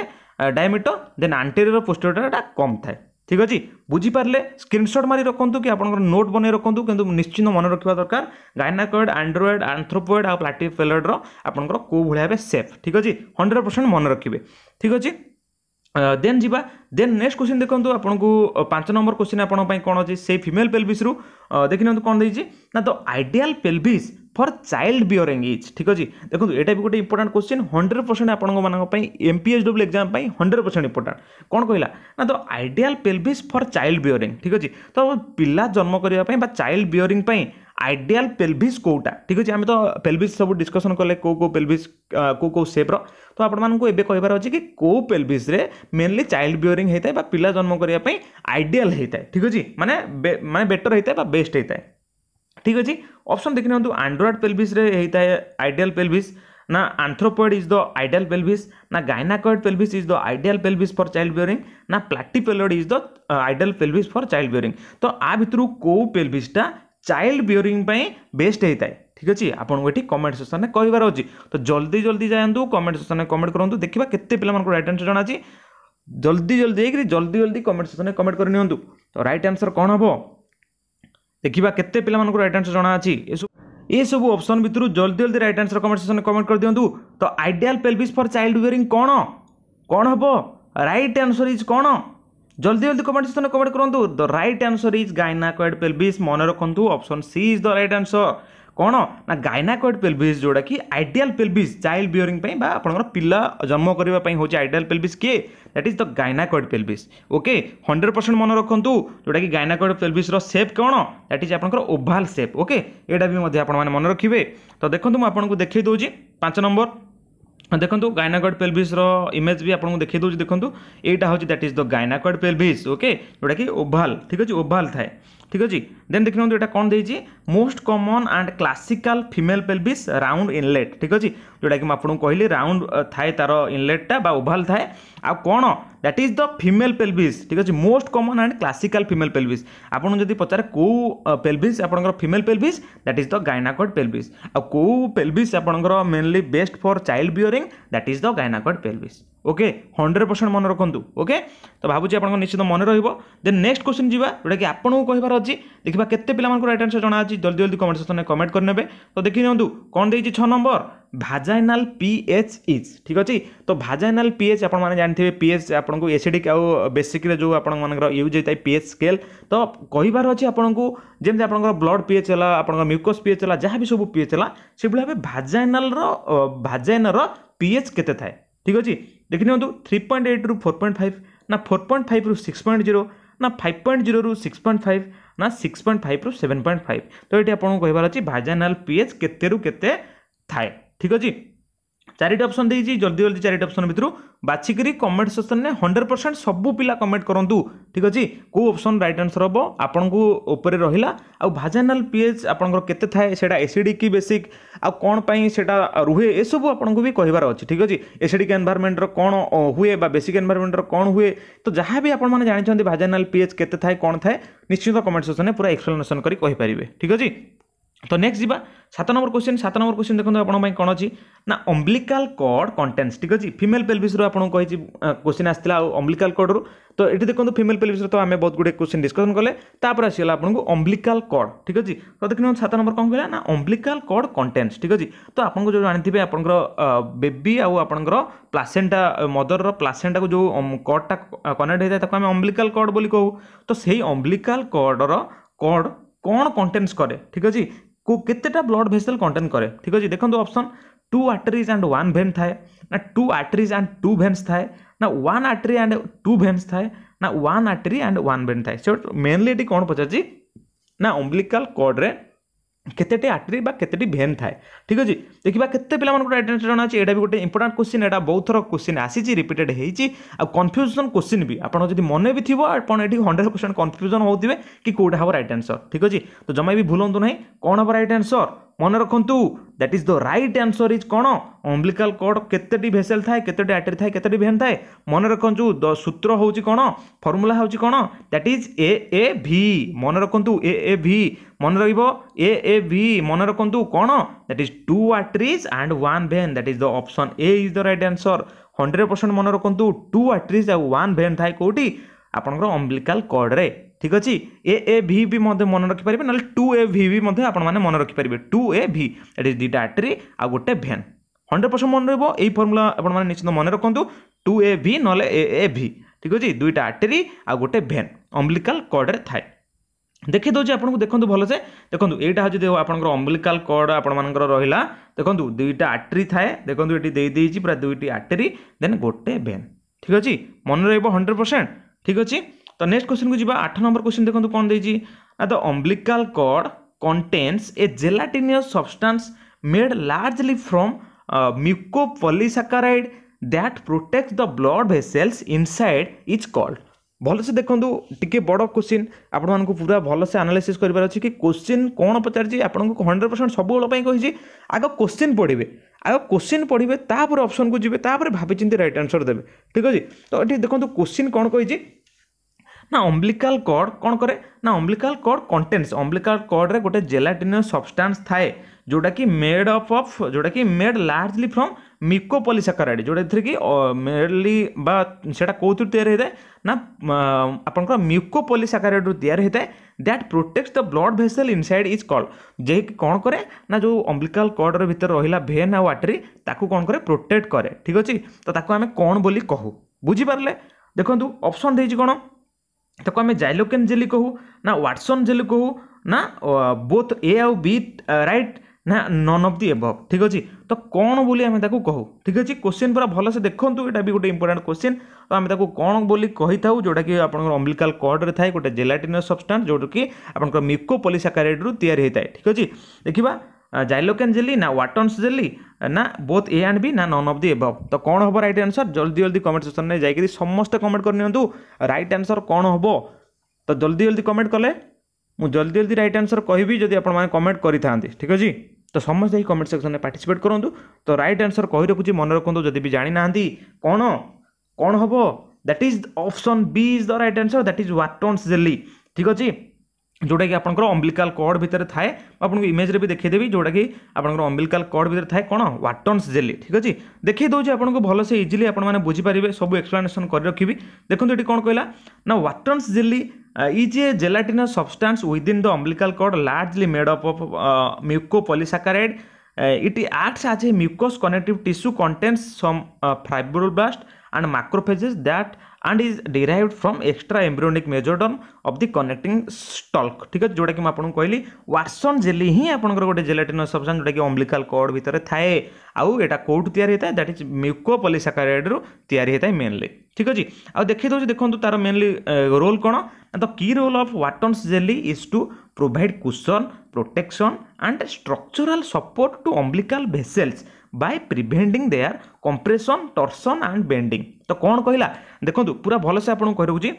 ଡାଇମିଟର ଦେନ୍ ଆଣ୍ଟେରିୟର ପୋଷ୍ଟରଟା କମ୍ ଥାଏ ঠিক আছে বুঝিপারে স্ক্রিনশট মারি রাখতু কি আপনার নোট বনাই রাখতু কিন্তু নিশ্চিন্ত মনে রাখা দরকার গাইনাকয়েড আন্ড্রয়েড আন্থ্রোপয়েড আর প্লাটিফেলয়েডর আপনার কেউ ভাবে ভাবে সেফ ঠিক আছে হন্ড্রেড পরসেন্ট মনে রাখবে ঠিক আছে দেন যা দেন নেক্সট কোশ্চিন দেখুন আপনার পাঁচ নম্বর কোশ্চিন আপনার কোণ অনেক সেই ফিমেল পেলভিস্রু দেখি নিউ কোণ দিয়েছি না the ideal pelvis for child bearing age ଠିକ୍ ଅଛି ଦେଖନ୍ତୁ ଏଇଟା ବି ଗୋଟେ ଇମ୍ପୋର୍ଟାଣ୍ଟ କୋଶ୍ଚିନ୍ ହଣ୍ଡ୍ରେଡ଼ ପରସେଣ୍ଟ ଆପଣଙ୍କମାନଙ୍କ ପାଇଁ M P H W exam ପାଇଁ ହଣ୍ଡ୍ରେଡ଼ ପରସେଣ୍ଟ ଇମ୍ପୋର୍ଟାଣ୍ଟ କ'ଣ କହିଲା ନା the ideal pelvis for child bearing ଠିକ୍ ଅଛି ତ ପିଲା ଜନ୍ମ କରିବା ପାଇଁ ବା ଚାଇଲ୍ଡ ବିୟରିଂ ପାଇଁ ଆଇଡ଼ିଆଲ୍ ପେଲଭିସ୍ କେଉଁଟା ଠିକ୍ ଅଛି ଆମେ ତ ପେଲଭିସ୍ ସବୁ ଡିସ୍କସନ୍ କଲେ କେଉଁ କେଉଁ ପେଲଭିସ୍ କେଉଁ କେଉଁ ସେପ୍ର ତ ଆପଣମାନଙ୍କୁ ଏବେ କହିବାର ଅଛି କି କେଉଁ ପେଲଭିସ୍ରେ ମେନ୍ଲି ଚାଇଲ୍ଡ ବିୟରିଂ ହେଇଥାଏ ବା ପିଲା ଜନ୍ମ କରିବା ପାଇଁ ଆଇଡ଼ିଆଲ୍ ହେଇଥାଏ ଠିକ୍ ଅଛି ମାନେ ମାନେ ବେଟର୍ ହେଇଥାଏ ବା ବେଷ୍ଟ ହେଇଥାଏ ठीक अच्छे अप्सन देखी ना आंड्रोड पेलभिस्ट आइडियाल पेलभिस् ना आंथ्रोपोइड इज द आइडियाल पेलभिस् ना gynaecoid pelvis is the ideal pelvis for child bearing ना platypelloid is the ideal pelvis for child bearing तो आ भितर कौ पेलभिस्टा चाइल्ड बियरिंग बेस्ट होता है ठीक अच्छे आपको ये कमेंट सेसन में कहार अच्छे तो जल्दी जल्दी जातु कमेंट सेसन में कमेंट करूँ देखा के पाला रईट आंसर जाना जल्दी जल्दी जल्दी जल्दी कमेंट सेसन में कमेंट करनी तो रईट आंसर कौन हम देखा केते पाला रईट आन्सर जनाअी ଏସବୁ ଅପସନ୍ ଭିତରୁ ଜଲ୍ଦି ଜଲ୍ଦି ରାଇଟ୍ ଆନ୍ସର୍ କମେଣ୍ଟ ସେକ୍ସନ୍ରେ କମେଣ୍ଟ କରିଦିଅନ୍ତୁ ତ ideal pelvis for child bearing କ'ଣ କ'ଣ ହେବ ରାଇଟ୍ ଆନ୍ସର୍ ଇଜ୍ କ'ଣ ଜଲ୍ଦି ଜଲ୍ଦି କମେଣ୍ଟ ସେକ୍ସନ୍ରେ କମେଣ୍ଟ କରନ୍ତୁ the right answer is gynaecoid pelvis ମନେ ରଖନ୍ତୁ option C is the right answer କ'ଣ ନା ଗାଇନାକଏଡ଼ ପେଲଭିସ୍ ଯେଉଁଟାକି ଆଇଡ଼ିଆଲ ପେଲଭିସ୍ ଚାଇଲ୍ଡ ବିୟରିଂ ପାଇଁ ବା ଆପଣଙ୍କର ପିଲା ଜନ୍ମ କରିବା ପାଇଁ ହେଉଛି ଆଇଡ଼ିଆଲ ପେଲଭିସ୍ କିଏ that is the gynaecoid pelvis okay hundred percent ମନେ ରଖନ୍ତୁ ଯେଉଁଟାକି ଗାଇନାକଏଡ଼ ପେଲଭିସ୍ର ସେପ୍ କ'ଣ ଦ୍ୟାଟ୍ ଇଜ୍ ଆପଣଙ୍କର ଓଭାଲ ସେପ୍ ଓକେ ଏଇଟା ବି ମଧ୍ୟ ଆପଣମାନେ ମନେ ରଖିବେ ତ ଦେଖନ୍ତୁ ମୁଁ ଆପଣଙ୍କୁ ଦେଖାଇ ଦେଉଛି ପାଞ୍ଚ ନମ୍ବର ଦେଖନ୍ତୁ ଗାଇନାକଏଡ଼ ପେଲଭିସ୍ର ଇମେଜ୍ ବି ଆପଣଙ୍କୁ ଦେଖାଇ ଦେଉଛି ଦେଖନ୍ତୁ ଏଇଟା ହେଉଛି that is the gynaecoid pelvis okay ଯେଉଁଟାକି ଓଭାଲ ଠିକ୍ ଅଛି ଓଭାଲ ଥାଏ ঠিক আছে দেন দেখি নিও এটা কোণ দিয়েছি most common and classical female pelvis round inlet ঠিক আছে যেটা কি আপনার কহিলি রাউন্ড থাকে তার ইনলেটটা বা ওভাল থাকে আউ কোণ that is the female pelvis ঠিক আছে most common and classical female pelvis আপনার যদি পচারে কেউ পেলভিস আপনার female pelvis that is the gynaecoid pelvis আউ কেউ পেলভিস আপনার mainly best for child bearing that is the gynaecoid pelvis okay hundred percent ମନେ ରଖନ୍ତୁ ଓକେ ତ ଭାବୁଛି ଆପଣଙ୍କ ନିଶ୍ଚିତ ମନେ ରହିବ ଦେନ୍ ନେକ୍ସଟ କ୍ୱେଶ୍ଚିନ୍ ଯିବା ଯେଉଁଟାକି ଆପଣଙ୍କୁ କହିବାର ଅଛି ଦେଖିବା କେତେ ପିଲାମାନଙ୍କୁ ରାଇଟ୍ ଆନ୍ସର୍ ଜଣାଅଛି ଜଲ୍ଦି ଜଲ୍ଦି କମେଣ୍ଟ ସେକ୍ସନରେ କମେଣ୍ଟ କରିନେବେ ତ ଦେଖି ନିଅନ୍ତୁ କ'ଣ ଦେଇଛି ଛଅ ନମ୍ବର ଭାଜାଇନାଲ ପିଏଚ୍ ଇଜ୍ ଠିକ୍ ଅଛି ତ ଭାଜାଇନାଲ ପିଏଚ୍ ଆପଣମାନେ ଜାଣିଥିବେ ପିଏଚ୍ ଆପଣଙ୍କୁ ଏସିଡ଼ିକ୍ ଆଉ ବେସିକ୍ରେ ଯେଉଁ ଆପଣମାନଙ୍କର ୟୁଜ୍ ହେଇଥାଏ ପିଏଚ୍ ସ୍କେଲ୍ ତ କହିବାର ଅଛି ଆପଣଙ୍କୁ ଯେମିତି ଆପଣଙ୍କର ବ୍ଲଡ୍ ପିଏଚ୍ ହେଲା ଆପଣଙ୍କର ମ୍ୟୁକସ୍ ପିଏଚ୍ ହେଲା ଯାହା ବି ସବୁ ପିଏଚ୍ ହେଲା ସେଭଳି ଭାବେ ଭାଜାଇନାଲର ଭାଜାଇନାର ପିଏଚ୍ କେତେ ଥାଏ ଠିକ୍ ଅଛି দেখি নিয়ন্তু থ্রি পয়েন্ট এইট রু ফোর পয়েন্ট ফাইভ না ফোর পয়েন্ট ফাইভ রু সিক্স পয়েন্ট জিরো ନା ଫାଇଭ୍ ପଏଣ୍ଟ ଜିରୋରୁ ସିକ୍ସ ପଏଣ୍ଟ ଫାଇଭ୍ ନା ସିକ୍ସ ପଏଣ୍ଟ ଫାଇଭ୍ରୁ ସେଭେନ୍ ପଏଣ୍ଟ ଫାଇଭ୍ ତ ଏଠି ଆପଣଙ୍କୁ କହିବାର ଅଛି ଭାଜାନାଲ୍ ପି ଏଚ୍ କେତେରୁ କେତେ ଥାଏ ଠିକ୍ ଅଛି चार्ट अप्सन दे जल्दी जल्दी चार्ट अप्सन भितर बाछिक कमेंट सेसन में हंड्रेड परसेंट सब पिला कमेंट करूँ ठीक अच्छे कौ अप्सन रईट आनसर हम आपर रहा आजानाल पीएच आप थाए बेसिक आउ कि बेसिक आईटा रुहे युव आपको भी कहार अच्छे ठीक अच्छे एसीडिक एनभारमेंटर कौन हुए बेसिक एनभारमेंटर कौन हुए तो जहाँ भी आपने जानते भाजानाल पीएच के कौन थाए निश्चित कमेंट सेसन में पूरा एक्सप्लेनेसन करेंगे ठीक अच्छे ତ ନେକ୍ସଟ ଯିବା ସାତ ନମ୍ବର କ୍ୱେଶ୍ଚିନ୍ ସାତ ନମ୍ବର କ୍ୱେଶ୍ଚିନ୍ ଦେଖନ୍ତୁ ଆପଣଙ୍କ ପାଇଁ କ'ଣ ଅଛି ନା ଅମ୍ବ୍ଲିକାଲ୍ କର୍ଡ଼ କଣ୍ଟେନ୍ସ ଠିକ୍ ଅଛି ଫିମେଲ୍ ପେଲଭିସ୍ରୁ ଆପଣଙ୍କୁ କହିଛି କ୍ୱେଶ୍ଚିନ୍ ଆସିଥିଲା ଆଉ ଅମ୍ବ୍ଲିକାଲ୍ କର୍ଡ଼ରୁ ତ ଏଠି ଦେଖନ୍ତୁ ଫିମେଲ୍ ପେଲଭିସ୍ରେ ତ ଆମେ ବହୁତ ଗୁଡ଼ିଏ କ୍ୱେଶ୍ଚିନ୍ ଡିସ୍କସନ୍ କଲେ ତାପରେ ଆସିଗଲା ଆପଣଙ୍କୁ ଅମ୍ବ୍ଲିକାଲ୍ କର୍ଡ଼ ଠିକ୍ ଅଛି ତ ଦେଖିନ ସାତ ନମ୍ବର କ'ଣ କହିଲା ନା ଅମ୍ବ୍ଲିକାଲ୍ କର୍ଡ଼ କଣ୍ଟେନ୍ସ ଠିକ୍ ଅଛି ତ ଆପଣଙ୍କୁ ଯେଉଁ ଜାଣିଥିବେ ଆପଣଙ୍କର ବେବି ଆଉ ଆପଣଙ୍କର ପ୍ଲାସେଣ୍ଟା ମଦରର ପ୍ଲାସେଣ୍ଟାକୁ ଯେଉଁ କର୍ଡ଼ଟା କନେକ୍ଟ ହେଇଥାଏ ତାକୁ ଆମେ ଅମ୍ବ୍ଲିକାଲ୍ କର୍ଡ଼ ବୋଲି କହୁ ତ ସେଇ ଅମ୍ବ୍ଲିକାଲ୍ କର୍ଡ଼ର କର୍ଡ଼ କ'ଣ କଣ୍ଟେନ୍ସ କରେ ଠିକ୍ ଅଛି को केतेटा ब्लड भेसल कंटेन कै ठीक अच्छे देखो option two arteries and one vein थाए ना two arteries and two veins थाए ना one artery and two veins थाए ना one artery and one vein थाए सो मेनली ये कौन पचार ना अम्बिलिकाल कड्रे केतेटी आर्टेरी बा केतेटी भेन थाए ठीक अच्छे ଦେଖିବା देखा के पे आइडेंटिटी अच्छे यहाँ भी गोटे इंपोर्टां क्वेश्चन यहाँ बहुत थर ଆସିଛି ରିପିଟେଡ଼୍ ହେଇଛି ଆଉ कन्फ्यूजन କୋଶ୍ଚିନ୍ ବି ଆପଣ ଯଦି ମନେ ବି ଥିବ ଆପଣ ଏଠି हंड्रेड परसेंट କନଫ୍ୟୁଜନ୍ ହେଉଥିବେ କି କେଉଁଟା ହେବ ରାଇଟ୍ ଆନ୍ସର୍ ଠିକ୍ ଅଛି ତ ଜମା ବି ଭୁଲନ୍ତୁ ନାହିଁ କଣ हम ରାଇଟ୍ ଆନ୍ସର୍ ମନେ ରଖନ୍ତୁ that is the right answer is କଣ অম্বলিকাল কর্ড କେତେଟି ভেসেল ଥାଏ কেতোটি আর্টেরি ଥାଏ কেতোটি ଭେନ୍ ଥାଏ ମନେ ରଖନ୍ତୁ ଦ ସୂତ୍ର ହେଉଛି କଣ ଫର୍ମୁଲା ହେଉଛି କଣ ଦ୍ୟାଟ୍ ଇଜ୍ ଏ ଏ ଭି ମନେ ରଖନ୍ତୁ ଏ ଏ ଭି ମନେ ରହିବ ଏ ଏ ଭି ମନେ ରଖନ୍ତୁ କଣ ଦ୍ୟାଟ୍ ଇଜ୍ ଟୁ আর্ট arteries and one vein that is the option A is the right answer 100% মনে রাখন্তু টু আর্টরিজ আর ওয়ান ভেন থাকে কোটি আপনার অম্বলিকাল কর্ডরে ঠিক আছে এ এ ভি বি মনে রাখিপারে নাহলে টু এ ভি বি আপনার মনে রাখিপারে টু এ ভি এটি দুইটা আর্টেরি আর গোটে ভেন হন্ড্রেড পরসেন্ট মনে রহব এই ফর্মুলা আপনার নিশ্চিত মনে রাখতু টু এ ভি নহলে এ এ ভি ঠিক আছে দুইটা আর্টেরি আর গোটে ভেন অম্বলিকাল কর্ডরে থাকে দেখে দেଉଛି আপনার দেখুন ভালসে দেখুন এইটা হচ্ছে আপনার অম্বিলিকাল কর্ড আপনার রহলা দেখুন দুইটা আট্রি থাকে দেখুন এটি দিয়েছি পুরা দুইটি আট্রি দেন গোটে ভেন ঠিক আছে মনে রহব হন্ড্রেড পরসেন্ট ঠিক আছে তো নেক্সট কোশ্চিন কু যা আট নম্বর কোশ্চিন দেখুন কম দিয়েছি না তো umbilical cord contains a gelatinous substance made largely from mucopolysaccharide that protect the blood vessels inside is called ଭଲସେ ଦେଖନ୍ତୁ ଟିକେ ବଡ଼ କୋଶ୍ଚିନ୍ ଆପଣମାନଙ୍କୁ ପୁରା ଭଲସେ ଆନାଲିସିସ୍ କରିବାର ଅଛି କି କୋଶ୍ଚିନ୍ କ'ଣ ପଚାରିଛି ଆପଣଙ୍କୁ ହଣ୍ଡ୍ରେଡ଼ ପରସେଣ୍ଟ ସବୁବେଳ ପାଇଁ କହିଛି ଆଗ କୋଶ୍ଚିନ୍ ପଢ଼ିବେ ଆଗ କୋଶ୍ଚିନ୍ ପଢ଼ିବେ ତାପରେ ଅପସନ୍କୁ ଯିବେ ତାପରେ ଭାବିଚିନ୍ତି ରାଇଟ୍ ଆନ୍ସର୍ ଦେବେ ଠିକ୍ ଅଛି ତ ଏଠି ଦେଖନ୍ତୁ କୋଶ୍ଚିନ୍ କ'ଣ କହିଛି ନା ଅମ୍ବ୍ଲିକାଲ୍ କର୍ଡ଼ କ'ଣ କରେ ନା ଅମ୍ବ୍ଲିକାଲ୍ କର୍ଡ଼ କଣ୍ଟେନ୍ସ ଅମ୍ବ୍ଲିକାଲ୍ କର୍ଡ଼ରେ ଗୋଟେ ଜେଲାଟିନିୟସ୍ ସବଷ୍ଟାନ୍ସ ଥାଏ ଯେଉଁଟାକି ମେଡ୍ ଅଫ୍ ଅଫ୍ ଯେଉଁଟାକି ମେଡ଼ ଲାର୍ଜଲି ଫ୍ରମ୍ मिकोपोली सकारे जो थी कि मेरली कौर है ना आपंकर म्यूकोपोली सकारेड रू या that protect the blood vessel inside सैड इज कल्ड जेक कौन कै ना जो अम्बिकाल कर्डर भितर रहा भेन आउ आटेरी कौन कै प्रोटेक्ट कै ठीक अच्छे तो आम कौन बोली कहू बुझीपारे देखो अप्सन दे कौन ताको आम जैलोकन जेली कहू ना व्वाटसन जेली कहू ना बोथ ए आउ बी रईट ନା ନନ୍ ଅଫ୍ ଦି ଏଭଭ୍ ଠିକ୍ ଅଛି ତ କ'ଣ ବୋଲି ଆମେ ତାକୁ କହୁ ଠିକ୍ ଅଛି କୋଶ୍ଚିନ୍ ପୁରା ଭଲସେ ଦେଖନ୍ତୁ ଏଇଟା ବି ଗୋଟେ ଇମ୍ପୋର୍ଟାଣ୍ଟ କୋଶ୍ଚିନ୍ ତ ଆମେ ତାକୁ କ'ଣ ବୋଲି କହିଥାଉ ଯେଉଁଟାକି ଆପଣଙ୍କର ଅମ୍ବିକାଲ କର୍ଡ଼ରେ ଥାଏ ଗୋଟେ ଜେଲାଟିନସ୍ ସବଷ୍ଟାନ୍ସ ଯେଉଁଟାକି ଆପଣଙ୍କର ମିକୋପଲିସାକାରାଇଡ଼ରୁ ତିଆରି ହୋଇଥାଏ ଠିକ୍ ଅଛି ଦେଖିବା ଜାଇଲୋକେନ୍ ଜେଲି ନା ୱାଟନ୍ସ ଜେଲି ନା ବୋଥ୍ ଏ ଆଣ୍ଡ ବି ନା ନନ୍ ଅଫ୍ ଦି ଏଭଭ୍ ତ କ'ଣ ହେବ ରାଇଟ୍ ଆନ୍ସର୍ ଜଲ୍ଦି ଜଲ୍ଦି କମେଣ୍ଟ ସେକ୍ସନ୍ରେ ଯାଇକରି ସମସ୍ତେ କମେଣ୍ଟ କରିନିଅନ୍ତୁ ରାଇଟ୍ ଆନ୍ସର୍ କ'ଣ ହେବ ତ ଜଲ୍ଦି ଜଲ୍ଦି କମେଣ୍ଟ କଲେ ମୁଁ ଜଲ୍ଦି ଜଲ୍ଦି ରାଇଟ୍ ଆନ୍ସର୍ କହିବି ଯଦି ଆପଣମାନେ କମେଣ୍ଟ କରିଥାନ୍ତି ଠିକ୍ ଅଛି ତ ସମସ୍ତେ ଏହି କମେଣ୍ଟ ସେକ୍ସନରେ ପାର୍ଟିସିପେଟ୍ କରନ୍ତୁ ତ ରାଇଟ୍ ଆନ୍ସର୍ କହି ରଖୁଛି ମନେ ରଖନ୍ତୁ ଯଦି ବି ଜାଣିନାହାନ୍ତି କ'ଣ କ'ଣ ହେବ that is option B is the right answer that is Wharton's jelly ଠିକ୍ ଅଛି ଯେଉଁଟାକି ଆପଣଙ୍କର ଅମ୍ବିକାଲ କର୍ଡ଼ ଭିତରେ ଥାଏ ମୁଁ ଆପଣଙ୍କୁ ଇମେଜରେ ବି ଦେଖେଇଦେବି ଯେଉଁଟାକି ଆପଣଙ୍କର ଅମ୍ବିକାଲ କର୍ଡ଼ ଭିତରେ ଥାଏ କ'ଣ ୱାଟନ୍ସ ଜେଲି ଠିକ୍ ଅଛି ଦେଖେଇ ଦେଉଛି ଆପଣଙ୍କୁ ଭଲସେ ଇଜିଲି ଆପଣମାନେ ବୁଝିପାରିବେ ସବୁ ଏକ୍ସପ୍ଲାନେସନ୍ କରି ରଖିବି ଦେଖନ୍ତୁ ଏଠି କ'ଣ କହିଲା ନା Wharton's jelly Uh, is a gelatinous substance within the umbilical cord largely made up of uh, mucopolysaccharide. Uh, it acts as a mucous connective tissue, contains some uh, fibroblast and macrophages that and is derived from extra embryonic mesoderm of the connecting stalk ठीक अच्छे जोटा कि मैं कहली Watson jelly ही आपंकर गोटे gelatinous substance जोटा कि अम्बिलिकल कॉर्ड भितर थाए आउ एटा कोठ दैट इज म्यूकोपोलीसैकेराइड रो तयारी मेनली ठीक अछि आउ देखि दो तार मेनली रोल कौन the key role of Wharton's jelly is to provide cushion protection and structural support to umbilical vessels by preventing their compression torsion and bending ତ କ'ଣ କହିଲା ଦେଖନ୍ତୁ ପୁରା ଭଲସେ ଆପଣଙ୍କୁ କହିରହୁଛି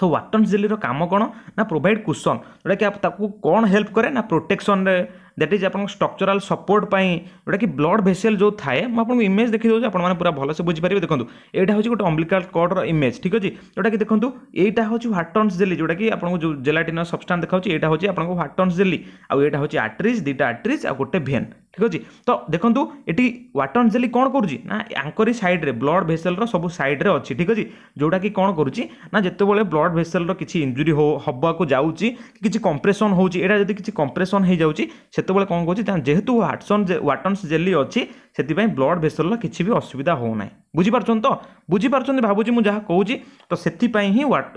ତ ୱାଟନ୍ ଜେଲିର କାମ କ'ଣ ନା ପ୍ରୋଭାଇଡ଼ କୁସନ୍ ଯେଉଁଟାକି ତାକୁ କ'ଣ ହେଲ୍ପ କରେ ନା ପ୍ରୋଟେକ୍ସନ୍ରେ ଦ୍ୟାଟ୍ ଇଜ୍ ଆପଣଙ୍କ ଷ୍ଟ୍ରକ୍ଚରାଲ ସପୋର୍ଟ ପାଇଁ ଯେଉଁଟାକି ବ୍ଲଡ୍ ଭେସେଲ୍ ଯେଉଁ ଥାଏ ମୁଁ ଆପଣଙ୍କୁ ଇମେଜ୍ ଦେଖିଦେଉଛି ଆପଣମାନେ ପୁରା ଭଲସେ ବୁଝିପାରିବେ ଦେଖନ୍ତୁ ଏଇଟା ହେଉଛି ଗୋଟେ ଅମ୍ବିକାଲ କର୍ଡ଼ର ଇମେଜ୍ ଠିକ୍ ଅଛି ଯେଉଁଟାକି ଦେଖନ୍ତୁ ଏଇଟା ହେଉଛି ହ୍ୱାଟନ୍ସ ଜେଲି ଯେଉଁଟାକି ଆପଣଙ୍କୁ ଯେଉଁ ଜେଲାଟିନର ସବଷ୍ଟାନ୍ସ ଦେଖାଉଛି ଏଇଟା ହେଉଛି ଆପଣଙ୍କ ହ୍ୱାଟନ୍ସ ଜେଲି ଆଉ ଏଇଟା ହେଉଛି ଆଟ୍ରିଜ୍ ଦୁଇଟା ଆଟ୍ରିଜ୍ ଆଉ ଗୋଟେ ଭେନ୍ ठीक अच्छे तो देखो ये व्टर जेली कौन कर ना आंकरी सैड्रे ब्लड भेसेल सब सैड्रे अच्छी ठीक अच्छे जोटा कि कौन करना जिते ब्लड भेसेल किसी इंजुरी हवाक जाऊँगी किसी कंप्रेसन होटा जब किसी कंप्रेसन हो जाते कौन कर जेहतु व्टसन व्टनस जेली अच्छी से ब्लड भेसेल कि असुविधा होना बुझिपार तो बुझिपार भाजी मुझे जहाँ कहूँ तो से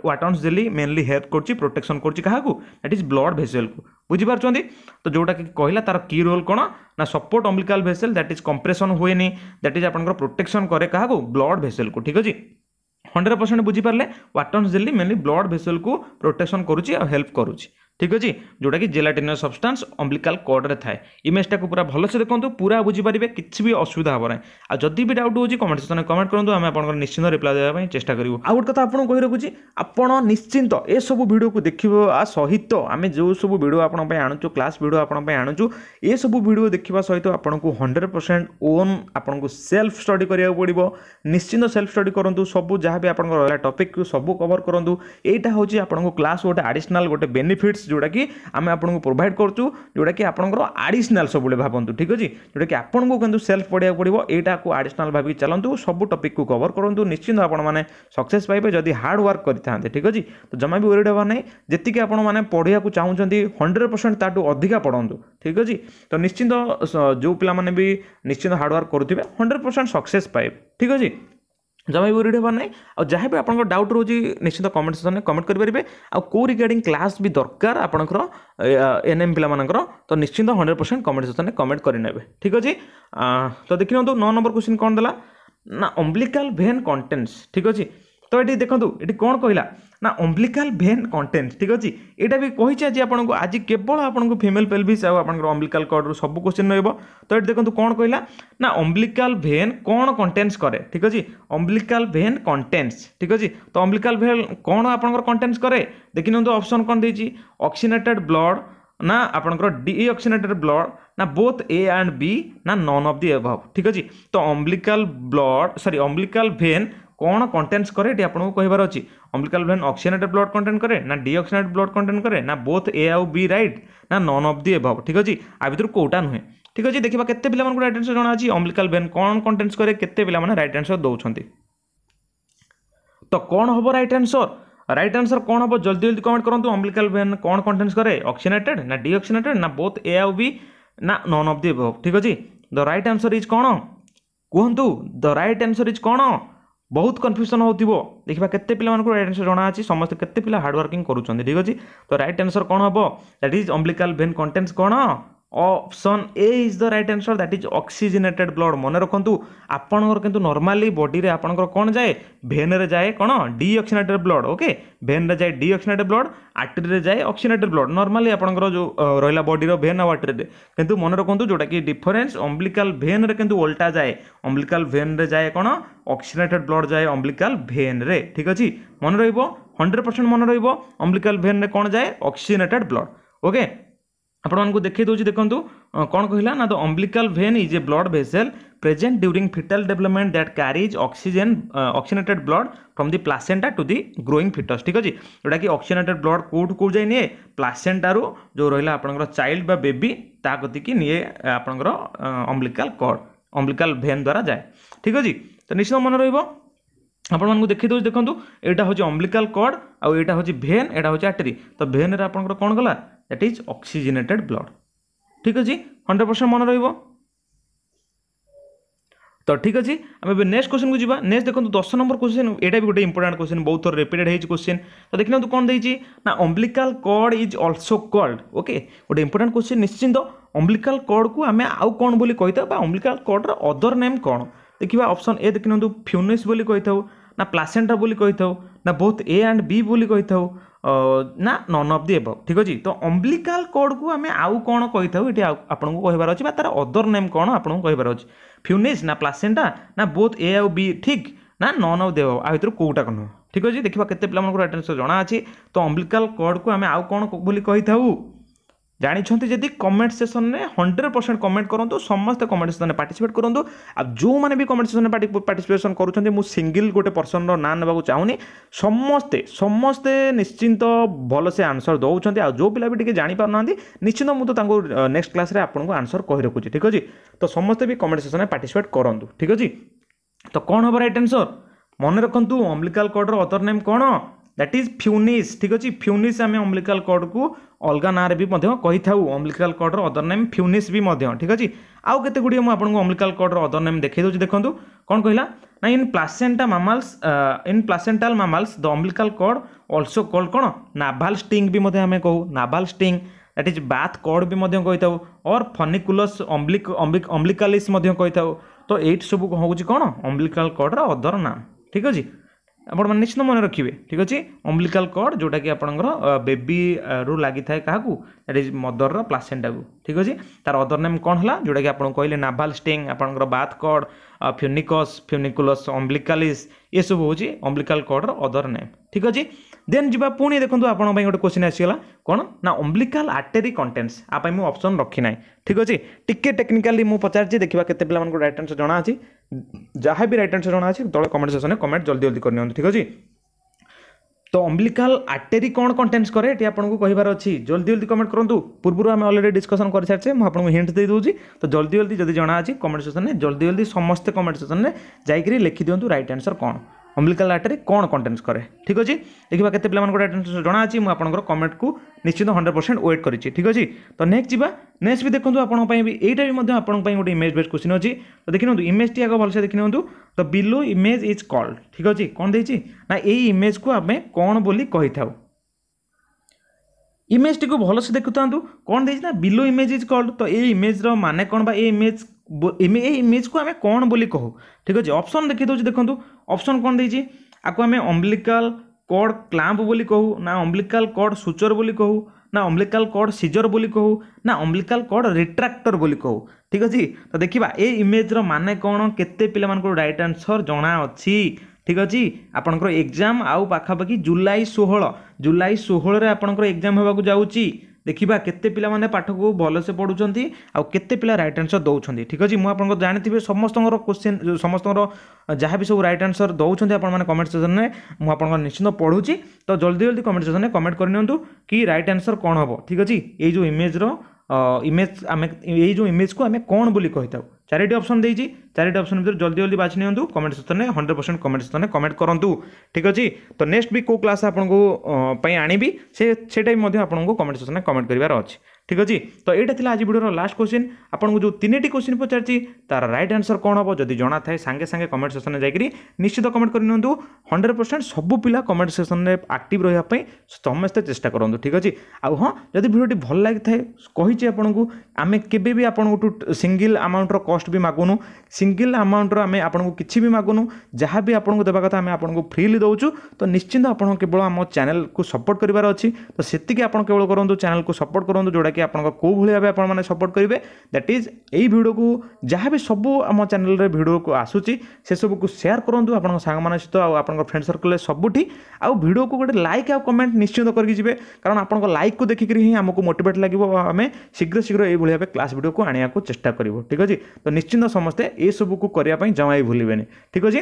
वाटन्स जेली मेनली हेल्प कर करोटेक्शन करा इज ब्लड भेसेल को ବୁଝିପାରୁଛନ୍ତି ତ ଯେଉଁଟାକି କହିଲା ତା'ର କି ରୋଲ୍ କ'ଣ ନା support umbilical vessel that is compression ହୁଏନି ଦ୍ୟାଟ୍ ଇଜ୍ ଆପଣଙ୍କର ପ୍ରୋଟେକ୍ସନ୍ କରେ କାହାକୁ ବ୍ଲଡ୍ ଭେସେଲ୍କୁ ଠିକ୍ ଅଛି ହଣ୍ଡ୍ରେଡ଼ ପରସେଣ୍ଟ ବୁଝିପାରିଲେ ୱାଟନ୍ସ ଜେଲି ମେନଲି ବ୍ଲଡ୍ ଭେସେଲ୍କୁ ପ୍ରୋଟେକ୍ସନ୍ କରୁଛି ଆଉ ହେଲ୍ପ କରୁଛି ঠিক ଅଛି ଯେଉଁଟାକି ଜେଲାଟିନର ସବଷ୍ଟାନ୍ସ ଅମ୍ବ୍ଲିକାଲ କଡ଼ରେ ଥାଏ ଇମେଜଟାକୁ ପୁରା ଭଲସେ ଦେଖନ୍ତୁ ପୁରା ବୁଝିପାରିବେ କିଛି ବି ଅସୁବିଧା ହେବ ନାହିଁ ଆଉ ଯଦି ବି ଡାଉଟ୍ ହେଉଛି କମେଣ୍ଟ ସେକ୍ସନରେ କମେଣ୍ଟ କରନ୍ତୁ ଆମେ ଆପଣଙ୍କର ନିଶ୍ଚିନ୍ତ ରିପ୍ଲାଏ ଦେବା ପାଇଁ ଚେଷ୍ଟା କରିବୁ ଆଉ ଗୋଟେ କଥା ଆପଣଙ୍କୁ କହି ରଖୁଛି ଆପଣ ନିଶ୍ଚିନ୍ତ ଏସବୁ ଭିଡ଼ିଓକୁ ଦେଖିବା ସହିତ ଆମେ ଯେଉଁ ସବୁ ଭିଡ଼ିଓ ଆପଣଙ୍କ ପାଇଁ ଆଣୁଛୁ କ୍ଲାସ୍ ଭିଡ଼ିଓ ଆପଣଙ୍କ ପାଇଁ ଆଣୁଛୁ ଏସବୁ ଭିଡ଼ିଓ ଦେଖିବା ସହିତ ଆପଣଙ୍କୁ ହଣ୍ଡ୍ରେଡ଼ ପରସେଣ୍ଟ ଓନ୍ ଆପଣଙ୍କୁ ସେଲ୍ଫ ଷ୍ଟଡ଼ି କରିବାକୁ ପଡ଼ିବ ନିଶ୍ଚିନ୍ତ ସେଲ୍ଫ ଷ୍ଟଡ଼ି କରନ୍ତୁ ସବୁ ଯାହା ବି ଆପଣଙ୍କର ରହିଲା ଟପିକ୍କୁ ସବୁ କଭର୍ କରନ୍ତୁ ଏଇଟା ହେଉଛି ଆପଣଙ୍କୁ କ୍ଲାସ୍ ଗୋଟେ ଆଡ଼ିସନାଲ୍ ଗୋଟେ ବେନିଫିଟ୍ସ ଯେଉଁଟାକି ଆମେ ଆପଣଙ୍କୁ ପ୍ରୋଭାଇଡ଼ କରୁଛୁ ଯେଉଁଟାକି ଆପଣଙ୍କର ଆଡ଼ିସନାଲ୍ ସବୁବେଳେ ଭାବନ୍ତୁ ଠିକ୍ ଅଛି ଯେଉଁଟାକି ଆପଣଙ୍କୁ କିନ୍ତୁ ସେଲ୍ଫ ପଢ଼ିବାକୁ ପଡ଼ିବ ଏଇଟାକୁ ଆଡ଼ିସନାଲ୍ ଭାବିକି ଚାଲନ୍ତୁ ସବୁ ଟପିକ୍କୁ କଭର କରନ୍ତୁ ନିଶ୍ଚିନ୍ତ ଆପଣମାନେ ସକ୍ସେସ୍ ପାଇବେ ଯଦି ହାର୍ଡ଼ୱାର୍କ କରିଥାନ୍ତେ ଠିକ୍ ଅଛି ତ ଜମା ବି ୱରିଡ଼ ହେବାର ନାହିଁ ଯେତିକି ଆପଣମାନେ ପଢ଼ିବାକୁ ଚାହୁଁଛନ୍ତି ହଣ୍ଡ୍ରେଡ଼ ପରସେଣ୍ଟ ତାଠୁ ଅଧିକା ପଢ଼ନ୍ତୁ ଠିକ୍ ଅଛି ତ ନିଶ୍ଚିନ୍ତ ଯେଉଁ ପିଲାମାନେ ବି ନିଶ୍ଚିନ୍ତ ହାର୍ଡ଼ୱାର୍କ କରୁଥିବେ ହଣ୍ଡ୍ରେଡ଼ ପରସେଣ୍ଟ ସକ୍ସେସ୍ ପାଇବେ ଠିକ୍ ଅଛି ଜମା ବି ୱରିଡ଼୍ ହେବାର ନାହିଁ ଆଉ ଯାହା ବି ଆପଣଙ୍କ ଡାଉଟ୍ ରହୁଛି ନିଶ୍ଚିତ କମେଣ୍ଟ ସେକ୍ସନ୍ରେ କମେଣ୍ଟ କରିପାରିବେ ଆଉ କେଉଁ ରିଗାର୍ଡ଼ିଂ କ୍ଲାସ୍ ବି ଦରକାର ଆପଣଙ୍କର ଏନ୍ ଏମ୍ ପିଲାମାନଙ୍କର ତ ନିଶ୍ଚିନ୍ତ ହଣ୍ଡ୍ରେଡ଼ ପରସେଣ୍ଟ କମେଣ୍ଟ ସେକ୍ସନ୍ରେ କମେଣ୍ଟ କରିନେବେ ଠିକ୍ ଅଛି ତ ଦେଖିନିଅନ୍ତୁ ନଅ ନମ୍ବର କ୍ୱେଶ୍ଚିନ୍ କ'ଣ ଦେଲା ନା ଅମ୍ବ୍ଲିକାଲ୍ ଭେନ୍ କଣ୍ଟେନ୍ସ ଠିକ୍ ଅଛି ତ ଏଠି ଦେଖନ୍ତୁ ଏଠି କ'ଣ କହିଲା ନା ଅମ୍ବ୍ଲିକାଲ୍ ଭେନ୍ କଣ୍ଟେଣ୍ଟ ଠିକ୍ ଅଛି ଏଇଟା ବି କହିଛି ଆଜି ଆପଣଙ୍କୁ ଆଜି କେବଳ ଆପଣଙ୍କୁ ଫିମେଲ୍ ପେଲଭିସ୍ ଆଉ ଆପଣଙ୍କର ଅମ୍ବ୍ଲିକାଲ୍ କଡ଼ରୁ ସବୁ କୋଶ୍ଚିନ୍ ରହିବ ତ ଏଠି ଦେଖନ୍ତୁ କ'ଣ କହିଲା ନା ଅମ୍ବ୍ଲିକାଲ୍ ଭେନ୍ କ'ଣ କଣ୍ଟେନ୍ସ କରେ ଠିକ୍ ଅଛି ଅମ୍ବ୍ଲିକାଲ୍ ଭେନ୍ କଣ୍ଟେନ୍ସ ଠିକ୍ ଅଛି ତ ଅମ୍ବ୍ଲିକାଲ୍ ଭେନ୍ କ'ଣ ଆପଣଙ୍କର କଣ୍ଟେନ୍ସ କରେ ଦେଖି ନିଅନ୍ତୁ ଅପସନ୍ କ'ଣ ଦେଇଛି ଅକ୍ସିନେଟେଡ୍ ବ୍ଲଡ଼ ନା ଆପଣଙ୍କର ଡିଅକ୍ସିନେଟେଡ୍ ବ୍ଲଡ଼ ନା ବୋଥ୍ ଏ ଆଣ୍ଡ ବି ନା ନନ୍ ଅଫ୍ ଦି ଏଭଭ୍ ଠିକ୍ ଅଛି ତ umbilical blood sorry umbilical vein कौन कंटेन्स कैर ये आपको कहार अच्छे अम्बिकाल भेन अक्सीजेटेड ब्लड कंटेन्ट कै ना डीअक्सीजेटेड ब्लड कंटेन्ट कै ना बोथ ए आउ बी रईट ना नन अफ दि एभव ठीक अच्छे आ भितर कौटा नुहे ठीक अच्छे देखा कैसे पे रईट आनसर जाना अम्बिकाल भेन कौन कंटेन्स कैर के रईट आनसर दौरान तो कौन हम रईट आनसर रईट आंसर कौन हम जल्दी जल्दी कमेंट करूँ अम्बिकाल भेन कौन कंटेन्स कै अक्सीजेटेड ना डीअक्सीजेटेड ना बोथ ए आउ बी ना नन अफ दि एभव ठीक अच्छे द रईट आंसर इज कौन कहतु द रईट आंसर इज कौन ବହୁତ କନଫ୍ୟୁଜନ୍ ହେଉଥିବ ଦେଖିବା କେତେ ପିଲାମାନଙ୍କୁ ରାଇଟ୍ ଆନ୍ସର୍ ଜଣାଅଛି ସମସ୍ତେ କେତେ ପିଲା ହାର୍ଡ଼ୱାର୍କିଂ କରୁଛନ୍ତି ଠିକ୍ ଅଛି ତ ରାଇଟ୍ ଆନ୍ସର୍ କ'ଣ ହେବ that is umbilical vein contains କ'ଣ option A is the right answer that is oxygenated blood ମନେ ରଖନ୍ତୁ ଆପଣଙ୍କର କିନ୍ତୁ ନର୍ମାଲି ବଡ଼ିରେ ଆପଣଙ୍କର କ'ଣ ଯାଏ ଭେନ୍ରେ ଯାଏ କ'ଣ ଡିଅକ୍ସିନେଟେଡ୍ ବ୍ଲଡ୍ ଓକେ ଭେନ୍ରେ ଯାଏ ଡିଅକ୍ସିନେଟେଡ୍ ବ୍ଲଡ୍ ଆର୍ଟେରୀରେ ଯାଏ ଅକ୍ସିନେଟେଡ୍ ବ୍ଲଡ୍ ନର୍ମାଲି ଆପଣଙ୍କର ଯେଉଁ ରହିଲା ବଡ଼ିର ଭେନ୍ ଆଉ ଆର୍ଟେରୀରେ କିନ୍ତୁ ମନେ ରଖନ୍ତୁ ଯେଉଁଟାକି ଡିଫରେନ୍ସ ଅମ୍ବ୍ଲିକାଲ୍ ଭେନ୍ରେ କିନ୍ତୁ ଓଲଟା ଯାଏ ଅମ୍ବ୍ଲିକାଲ୍ ଭେନ୍ରେ ଯାଏ କ'ଣ ଅକ୍ସିନେଟେଡ୍ ବ୍ଲଡ୍ ଯାଏ ଅମ୍ବ୍ଲିକାଲ୍ ଭେନ୍ରେ ଠିକ୍ ଅଛି ମନେ ରହିବ ହଣ୍ଡ୍ରେଡ଼ ପରସେଣ୍ଟ ମନେ ରହିବ ଅମ୍ବ୍ଲିକାଲ୍ ଭେନ୍ରେ କ'ଣ ଯାଏ ଅକ୍ସିଜେନେଟେଡ୍ ବ୍ଲଡ୍ ଓକେ ଆପଣମାନଙ୍କୁ ଦେଖାଇ ଦେଉଛି ଦେଖନ୍ତୁ କ'ଣ କହିଲା ନା the umbilical vein is a blood vessel present during fetal development that carries oxygen oxygenated blood from the placenta to the growing fetus ଠିକ୍ ଅଛି ଯେଉଁଟାକି ଅକ୍ସିନେଟେଡ଼୍ ବ୍ଲଡ୍ କେଉଁଠୁ କେଉଁ ଯାଇ ନିଏ ପ୍ଲାସେଣ୍ଟାରୁ ଯେଉଁ ରହିଲା ଆପଣଙ୍କର ଚାଇଲ୍ଡ ବା ବେବି ତା କତିକି ନିଏ ଆପଣଙ୍କର ଅମ୍ବ୍ଲିକାଲ୍ କର୍ଡ଼ ଅମ୍ବ୍ଲିକାଲ୍ ଭେନ୍ ଦ୍ୱାରା ଯାଏ ଠିକ୍ ଅଛି ତ ନିଶ୍ଚିତ ମନେ ରହିବ ଆପଣମାନଙ୍କୁ ଦେଖି ଦେଉଛି ଦେଖନ୍ତୁ ଏଇଟା ହେଉଛି ଅମ୍ବ୍ଲିକାଲ୍ କର୍ଡ଼ ଆଉ ଏଇଟା ହେଉଛି ଭେନ୍ ଏଇଟା ହେଉଛି ଆଟେରୀ ତ ଭେନ୍ରେ ଆପଣଙ୍କର କ'ଣ ଗଲା দ্যাট ইজ অক্সিজেনেটেড ব্লড ঠিক আছে হন্ড্রেড পরসেন্ট মনে রহব তো ঠিক আছে আমি এবার নেক্সট কোশ্চেন কু যা নেক্সট দেখুন দশ নম্বর কোশ্চেন এটা বি গোটে ইম্পর্টাট কোশ্চেন বহু থর রিপিটেড হয়েছে কোশ্চেন তো দেখি নিউ কোণ দিয়েছি না umbilical cord is also called okay গোটে ইম্পর্টাট কোশ্চেন নিশ্চিন্ত অম্বলিকাল কড কু আমি আউ কোণ বলে কইতাও বা অম্বলিকাল কডর অদর নেম কোণ ଦେଖିବା ଅପସନ୍ ଏ ଦେଖି ନିଅନ୍ତୁ ଫ୍ୟୁନିସ୍ ବୋଲି କହିଥାଉ ନା ପ୍ଲାସେଣ୍ଟା ବୋଲି କହିଥାଉ ନା ବହୁତ ଏ ଆଣ୍ଡ ବି ବୋଲି କହିଥାଉ ନା ନନ୍ ଅଫ୍ ଦି ଏଭବ୍ ଠିକ୍ ଅଛି ତ ଅମ୍ବିଲିକାଲ୍ କର୍ଡ଼କୁ ଆମେ ଆଉ କ'ଣ କହିଥାଉ ଏଠି ଆପଣଙ୍କୁ କହିବାର ଅଛି ବା ତା'ର ଅଦର ନେମ୍ କ'ଣ ଆପଣଙ୍କୁ କହିବାର ଅଛି ଫ୍ୟୁନିସ୍ ନା ପ୍ଲାସେଣ୍ଟା ନା ବୋଥ୍ ଏ ଆଉ ବି ଠିକ୍ ନା ନନ୍ ଅଫ୍ ଦି ଏଭବ୍ ଆ ଭିତରୁ କେଉଁଟା କ'ଣ ଠିକ୍ ଅଛି ଦେଖିବା କେତେ ପିଲାମାନଙ୍କର ଆଟେଣ୍ଡେନ୍ସ ଜଣା ଅଛି ତ ଅମ୍ବିଲିକାଲ୍ କର୍ଡ଼କୁ ଆମେ ଆଉ କ'ଣ ବୋଲି କହିଥାଉ ଜାଣିଛନ୍ତି ଯଦି କମେଣ୍ଟ ସେସନ୍ରେ ହଣ୍ଡ୍ରେଡ଼ ପରସେଣ୍ଟ କମେଣ୍ଟ କରନ୍ତୁ ସମସ୍ତେ କମେଣ୍ଟ ସେସନ୍ରେ ପାର୍ଟିସିପେଟ୍ କରନ୍ତୁ ଆଉ ଯେଉଁମାନେ ବି କମେଣ୍ଟ ସେସନ୍ରେ ପାର୍ଟିସିପେସନ୍ କରୁଛନ୍ତି ମୁଁ ସିଙ୍ଗିଲ୍ ଗୋଟେ ପର୍ସନ୍ର ନାଁ ନେବାକୁ ଚାହୁଁନି ସମସ୍ତେ ସମସ୍ତେ ନିଶ୍ଚିନ୍ତ ଭଲସେ ଆନ୍ସର୍ ଦେଉଛନ୍ତି ଆଉ ଯେଉଁ ପିଲା ବି ଟିକେ ଜାଣିପାରୁନାହାନ୍ତି ନିଶ୍ଚିନ୍ତ ମୁଁ ତ ତାଙ୍କୁ ନେକ୍ସଟ କ୍ଲାସ୍ରେ ଆପଣଙ୍କୁ ଆନ୍ସର୍ କହି ରଖୁଛି ଠିକ୍ ଅଛି ତ ସମସ୍ତେ ବି କମେଣ୍ଟ ସେସନ୍ରେ ପାର୍ଟିସିପେଟ୍ କରନ୍ତୁ ଠିକ୍ ଅଛି ତ କ'ଣ ହେବ ରାଇଟ୍ ଆନ୍ସର୍ ମନେ ରଖନ୍ତୁ ଅମ୍ବିକାଲ୍ କୋଡ଼୍ର ଅଦର୍ ନେମ୍ କ'ଣ दैट इज फ्यूनिस ठीक अच्छे फ्यूनिस आम अम्लिकाल कर्ड को अलग ना भी था अम्लिकाल कर्डर अदर नेम फ्यूनिस भी ठीक अच्छे आउ के गुडी मुझे आपको अम्लिकाल कर्डर अदर नेम देखे देखो कौन कहला ना in placenta mammals in placental mammals the umbilical cord also called कौन नाभाल स्टिंग भी आम कहू navel string that is birth cord भी और फनिकुलस अम्लिक अम्लिकालीस तो ये सब हूँ कौन अम्बिकाल कर्डर अदर नाम ठीक अच्छे ଆପଣମାନେ ନିଶ୍ଚିତ ମନେ ରଖିବେ ଠିକ୍ ଅଛି ଅମ୍ବ୍ଲିକାଲ୍ କର୍ଡ଼ ଯେଉଁଟାକି ଆପଣଙ୍କର ବେବିରୁ ଲାଗିଥାଏ କାହାକୁ ଦ୍ୟାଟ୍ ଇଜ୍ ମଦରର ପ୍ଲାସେଣ୍ଟାକୁ ଠିକ୍ ଅଛି ତାର ଅଦର ନେମ୍ କ'ଣ ହେଲା ଯେଉଁଟାକି ଆପଣ କହିଲେ ନାଭାଲ୍ ଷ୍ଟିଙ୍ଗ ଆପଣଙ୍କର ବାଥ୍ କର୍ଡ଼ ଫ୍ୟୁନିକସ୍ ଫ୍ୟୁନିକୁଲସ୍ ଅମ୍ବ୍ଲିକାଲିସ୍ ଏସବୁ ହେଉଛି ଅମ୍ବ୍ଲିକାଲ୍ କର୍ଡ଼ର ଅଦର ନେମ୍ ଠିକ୍ ଅଛି ଦେନ୍ ଯିବା ପୁଣି ଦେଖନ୍ତୁ ଆପଣଙ୍କ ପାଇଁ ଗୋଟେ କୋଶ୍ଚିନ୍ ଆସିଗଲା କ'ଣ ନା ଅମ୍ବ୍ଲିକାଲ୍ ଆଟେରୀ କଣ୍ଟେନ୍ସ ଆ ପାଇଁ ମୁଁ ଅପସନ୍ ରଖିନାହିଁ ଠିକ୍ ଅଛି ଟିକେ ଟେକ୍ନିକାଲି ମୁଁ ପଚାରିଛି ଦେଖିବା କେତେ ପିଲାମାନଙ୍କୁ ରାଇଟ୍ ଆନ୍ସର୍ ଅଛି जहाँ भी रईट आंसर जहाँ अच्छे तले कमेंट सेक्शन में कमेंट जल्दी जल्दी करनी ठीक अच्छे तो अम्बिलिकाल आटेरी कौन कंटेन्स कै ये आपको कहार अच्छी जल्दी जल्दी कमेंट करूँ पूर्व आम अलरेडी डिस्कसन कर सारे मुझे आपको हिंट दे दूसरी तो जल्दी जल्दी जब जना अच्छी कमेंट सेक्शन में जल्दी जल्दी समस्त कमेंट सेसन में जाकि लिखि दिखाँ रईट आनसर कौन ଅମ୍ବିକାଲ ଆର୍ଟେରୀ କ'ଣ କଣ୍ଟେନ୍ସ କରେ ଠିକ୍ ଅଛି ଦେଖିବା କେତେ ପିଲାମାନଙ୍କର ଆଟେନ୍ସ ଜଣାଅଛି ମୁଁ ଆପଣଙ୍କର କମେଣ୍ଟକୁ ନିଶ୍ଚିତ ହଣ୍ଡ୍ରେଡ଼ ପରସେଣ୍ଟ ୱେଟ୍ କରିଛି ଠିକ୍ ଅଛି ତ ନେକ୍ସଟ ଯିବା ନେକ୍ସଟ ବି ଦେଖନ୍ତୁ ଆପଣଙ୍କ ପାଇଁ ବି ଏଇଟା ବି ମଧ୍ୟ ଆପଣଙ୍କ ପାଇଁ ଗୋଟେ ଇମେଜ୍ ବେସ୍ କ୍ୱେଶ୍ଚିନ୍ ଅଛି ତ ଦେଖିନିଅନ୍ତୁ ଇମେଜ୍ଟି ଆଗ ଭଲସେ ଦେଖିନିଅନ୍ତୁ ତ ବିଲୋ ଇମେଜ୍ ଇଜ୍ କଲ୍ଡ ଠିକ୍ ଅଛି କ'ଣ ଦେଇଛି ନା ଏଇ ଇମେଜ୍କୁ ଆମେ କ'ଣ ବୋଲି କହିଥାଉ ଇମେଜ୍ଟିକୁ ଭଲସେ ଦେଖୁଥାନ୍ତୁ କ'ଣ ଦେଇଛି ନା ବିଲୋ ଇମେଜ୍ ଇଜ୍ କଲ୍ଡ ତ ଏଇ ଇମେଜ୍ର ମାନେ କ'ଣ ବା ଏ ଇମେଜ୍ ଏ ଇମେଜ୍କୁ ଆମେ କ'ଣ ବୋଲି କହୁ ଠିକ୍ ଅଛି ଅପସନ୍ ଦେଖିଦେଉଛି ଦେଖନ୍ତୁ ଅପସନ୍ କ'ଣ ଦେଇଛି ଆକୁ ଆମେ ଅମ୍ବ୍ଲିକାଲ୍ କର୍ଡ଼ କ୍ଲାମ୍ପ ବୋଲି କହୁ ନା ଅମ୍ବ୍ଲିକାଲ୍ କର୍ଡ଼ ସୁଚର ବୋଲି କହୁ ନା ଅମ୍ବ୍ଲିକାଲ୍ କର୍ଡ଼ ସିଜର ବୋଲି କହୁ ନା ଅମ୍ବ୍ଲିକାଲ୍ କର୍ଡ଼ ରିଟ୍ରାକ୍ଟର ବୋଲି କହୁ ଠିକ୍ ଅଛି ତ ଦେଖିବା ଏ ଇମେଜ୍ର ମାନେ କ'ଣ କେତେ ପିଲାମାନଙ୍କର ରାଇଟ୍ ଆନ୍ସର୍ ଜଣାଅଛି ଠିକ୍ ଅଛି ଆପଣଙ୍କର ଏକ୍ଜାମ୍ ଆଉ ପାଖାପାଖି ଜୁଲାଇ ଷୋହଳ ଜୁଲାଇ ଷୋହଳରେ ଆପଣଙ୍କର ଏକ୍ଜାମ୍ ହେବାକୁ ଯାଉଛି ଦେଖିବା କେତେ ପିଲାମାନେ ପାଠକୁ ଭଲସେ ପଢ଼ୁଛନ୍ତି ଆଉ କେତେ ପିଲା ରାଇଟ୍ ଆନ୍ସର୍ ଦେଉଛନ୍ତି ଠିକ୍ ଅଛି ମୁଁ ଆପଣଙ୍କ ଜାଣିଥିବେ ସମସ୍ତଙ୍କର କୋଶ୍ଚିନ୍ ସମସ୍ତଙ୍କର ଯାହା ବି ସବୁ ରାଇଟ୍ ଆନ୍ସର୍ ଦେଉଛନ୍ତି ଆପଣମାନେ କମେଣ୍ଟ ସେସନ୍ରେ ମୁଁ ଆପଣଙ୍କ ନିଶ୍ଚିନ୍ତ ପଢ଼ୁଛି ତ ଜଲ୍ଦି ଜଲ୍ଦି କମେଣ୍ଟ ସେକ୍ସନ୍ରେ କମେଣ୍ଟ କରିନିଅନ୍ତୁ କି ରାଇଟ୍ ଆନ୍ସର୍ କ'ଣ ହେବ ଠିକ୍ ଅଛି ଏଇ ଯେଉଁ ଇମେଜ୍ର ଇମେଜ୍ ଆମେ ଏଇ ଯେଉଁ ଇମେଜ୍କୁ ଆମେ କ'ଣ ବୋଲି କହିଥାଉ চারিটি অপসন দিয়েছি চারিটি অপসন ভিতরে জলদি জলদি বাছি নিও কমেন্ট সেকশনে হন্ড্রেড পরসেন্ট কমেন্ট সেকশনে কমেন্ট করতু ঠিক অছি তো নেক্সট বি কেউ ক্লাস আপনার আনবি সে সেটা মধ্যে আপনার কমেন্ট সেকশনে কমেন্ট করবার অছে ठीक अच्छे तो यहाँ थी आज भिडर लास्ट क्वेश्चन आपको जो तीन क्वेश्चन पचार रईट आंसर कौन हम जब जना था सांगे सांगे कमेंट सेसन जाकर निश्चित कमेंट कर हंड्रेड परसेंट सब पिला कमेंट सेसन में आक्ट रही समस्ते चेस्ट करूँ ठीक अच्छे आउ हाँ जब भिडटे भल लगी थाए आपको आम के सिंगल आमाउंटर कस्ट भी मगुनु सिंगल आमाउंटर आम आपको किसी भी मगुनु जहाँ भी आपको देवा कथा आपको फ्रिली दौ तो निश्चिंत आपल आम चेल्क सपोर्ट करार अच्छी तो से आप केवल करूँ सपोर्ट करूँ जोटा ଯାହାକି ଆପଣଙ୍କ କେଉଁ ଭଳି ଭାବେ ଆପଣମାନେ ସପୋର୍ଟ କରିବେ ଦ୍ୟାଟ୍ ଇଜ୍ ଏଇ ଭିଡ଼ିଓକୁ ଯାହା ବି ସବୁ ଆମ ଚ୍ୟାନେଲରେ ଭିଡ଼ିଓକୁ ଆସୁଛି ସେସବୁକୁ ସେୟାର କରନ୍ତୁ ଆପଣଙ୍କ ସାଙ୍ଗମାନଙ୍କ ସହିତ ଆଉ ଆପଣଙ୍କ ଫ୍ରେଣ୍ଡ ସର୍କଲରେ ସବୁଠି ଆଉ ଭିଡ଼ିଓକୁ ଗୋଟେ ଲାଇକ୍ ଆଉ କମେଣ୍ଟ ନିଶ୍ଚିନ୍ତ କରିକି ଯିବେ କାରଣ ଆପଣଙ୍କ ଲାଇକ୍କୁ ଦେଖିକିରି ହିଁ ଆମକୁ ମୋଟିଭେଟ୍ ଲାଗିବ ଆମେ ଶୀଘ୍ର ଶୀଘ୍ର ଏଇଭଳି ଭାବେ କ୍ଲାସ୍ ଭିଡ଼ିଓକୁ ଆଣିବାକୁ ଚେଷ୍ଟା କରିବୁ ଠିକ୍ ଅଛି ତ ନିଶ୍ଚିନ୍ତ ସମସ୍ତେ ଏସବୁକୁ କରିବା ପାଇଁ ଜମା ବି ଭୁଲିବେନି ଠିକ୍ ଅଛି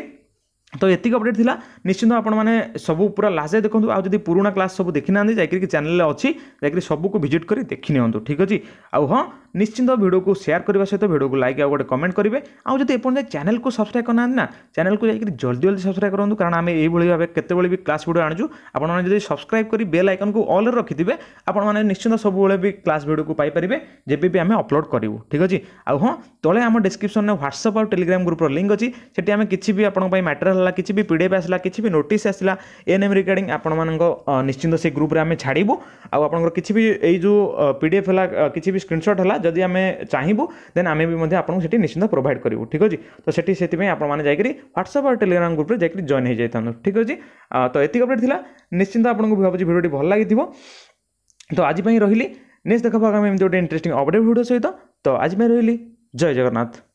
ତ ଏତିକି ଅପଡ଼େଟ୍ ଥିଲା ନିଶ୍ଚିନ୍ତ ଆପଣମାନେ ସବୁ ପୁରା ଲାଷ୍ଟ ଯାଏ ଦେଖନ୍ତୁ ଆଉ ଯଦି ପୁରୁଣା କ୍ଲାସ୍ ସବୁ ଦେଖିନାହାନ୍ତି ଯାଇକରି ଚ୍ୟାନେଲ୍ରେ ଅଛି ଯାଇକରି ସବୁକୁ ଭିଜିଟ୍ କରି ଦେଖିନିଅନ୍ତୁ ଠିକ୍ ଅଛି ଆଉ ହଁ ନିଶ୍ଚିନ୍ତ ଭିଡ଼ିଓକୁ ସେୟାର କରିବା ସହିତ ଭିଡ଼ିଓକୁ ଲାଇକ୍ ଆଉ ଗୋଟେ କମେଣ୍ଟ କରିବେ ଆଉ ଯଦି ଏପର୍ଯ୍ୟନ୍ତ ଚ୍ୟାନେଲକୁ ସବସ୍କ୍ରାଇବ୍ କରିନାହାନ୍ତି ନା ଚ୍ୟାନେଲକୁ ଯାଇକି ଜଲ୍ଦି ଜଲ୍ଦି ସବସ୍କ୍ରାଇବ୍ କରନ୍ତୁ କାରଣ ଆମେ ଏଇଭଳି ଭାବେ କେତେବେଳେ ବି କ୍ଲାସ୍ ଭିଡ଼ିଓ ଆଣୁଛୁ ଆପଣମାନେ ଯଦି ସବସ୍କ୍ରାଇବ୍ କରି ବେଲ୍ ଆଇକନ୍କୁ ଅଲ୍ରେ ରଖିଥିବେ ଆପଣମାନେ ନିଶ୍ଚିନ୍ତ ସବୁବେଳେ ବି କ୍ଲାସ୍ ଭିଡ଼ିଓକୁ ପାଇପାରିବେ ଯେବେ ବି ଆମେ ଅପଲୋଡ଼ କରିବୁ ଠିକ୍ ଅଛି ଆଉ ହଁ ତଳେ ଆମ ଡିସ୍କ୍ରିପସନ୍ରେ ହ୍ୱାଟ୍ସଆପ୍ ଆଉ ଟେଲିଗ୍ରାମ ଗ୍ରୁପ୍ର ଲିଙ୍କ୍ ଅଛି ସେଠି ଆମେ କିଛି ବି ଆପଣଙ୍କ ପାଇଁ ମ୍ୟାଟେରିଆଲ୍ ହେଲା କିଛି ବି ପି ଡି ଏଫ୍ ଆସିଲା କିଛି ବି ନୋଟିସ୍ ଆସିଲା ଏନ୍ଏମ୍ ରିଗାର୍ଡ଼ିଂ ଆପଣମାନଙ୍କ ନିଶ୍ଚିନ୍ତ ସେ ଗ୍ରୁପ୍ରେ ଆମେ ଛାଡ଼ିବୁ ଆଉ ଆପଣଙ୍କର କିଛି ବି ଏଇ ଯେଉଁ ପି ଡି ଏଫ୍ ହେଲା କିଛି ବି ସ୍କ୍ରିନଶଟ୍ ହେଲା ଯଦି ଆମେ ଚାହିଁବୁ ଦେନ୍ ଆମେ ବି ମଧ୍ୟ ଆପଣଙ୍କୁ ସେଠି ନିଶ୍ଚିନ୍ତ ପ୍ରୋଭାଇଡ଼ କରିବୁ ଠିକ୍ ଅଛି ତ ସେଠି ସେଥିପାଇଁ ଆପଣମାନେ ଯାଇକରି ହ୍ୱାଟ୍ସଆପ୍ ଆଉ ଟେଲିଗ୍ରାମ ଗ୍ରୁପ୍ରେ ଯାଇକରି ଜଏନ୍ ହେଇଯାଇଥାନ୍ତୁ ଠିକ୍ ଅଛି ତ ଏତିକି ଅପଡ଼େଟ୍ ଥିଲା ନିଶ୍ଚିନ୍ତ ଆପଣଙ୍କୁ ଭାବୁଛି ଭିଡ଼ିଓଟି ଭଲ ଲାଗିଥିବ ତ ଆଜି ପାଇଁ ରହିଲି ନେକ୍ସଟ ଦେଖା ପାଇବା ଆମେ ଏମିତି ଗୋଟେ ଇଣ୍ଟରେଷ୍ଟିଂ ଅପଡ଼େଟ୍ ଭିଡ଼ିଓ ସହିତ ତ ଆଜି ପାଇଁ ରହିଲି ଜୟ ଜଗନ୍ନାଥ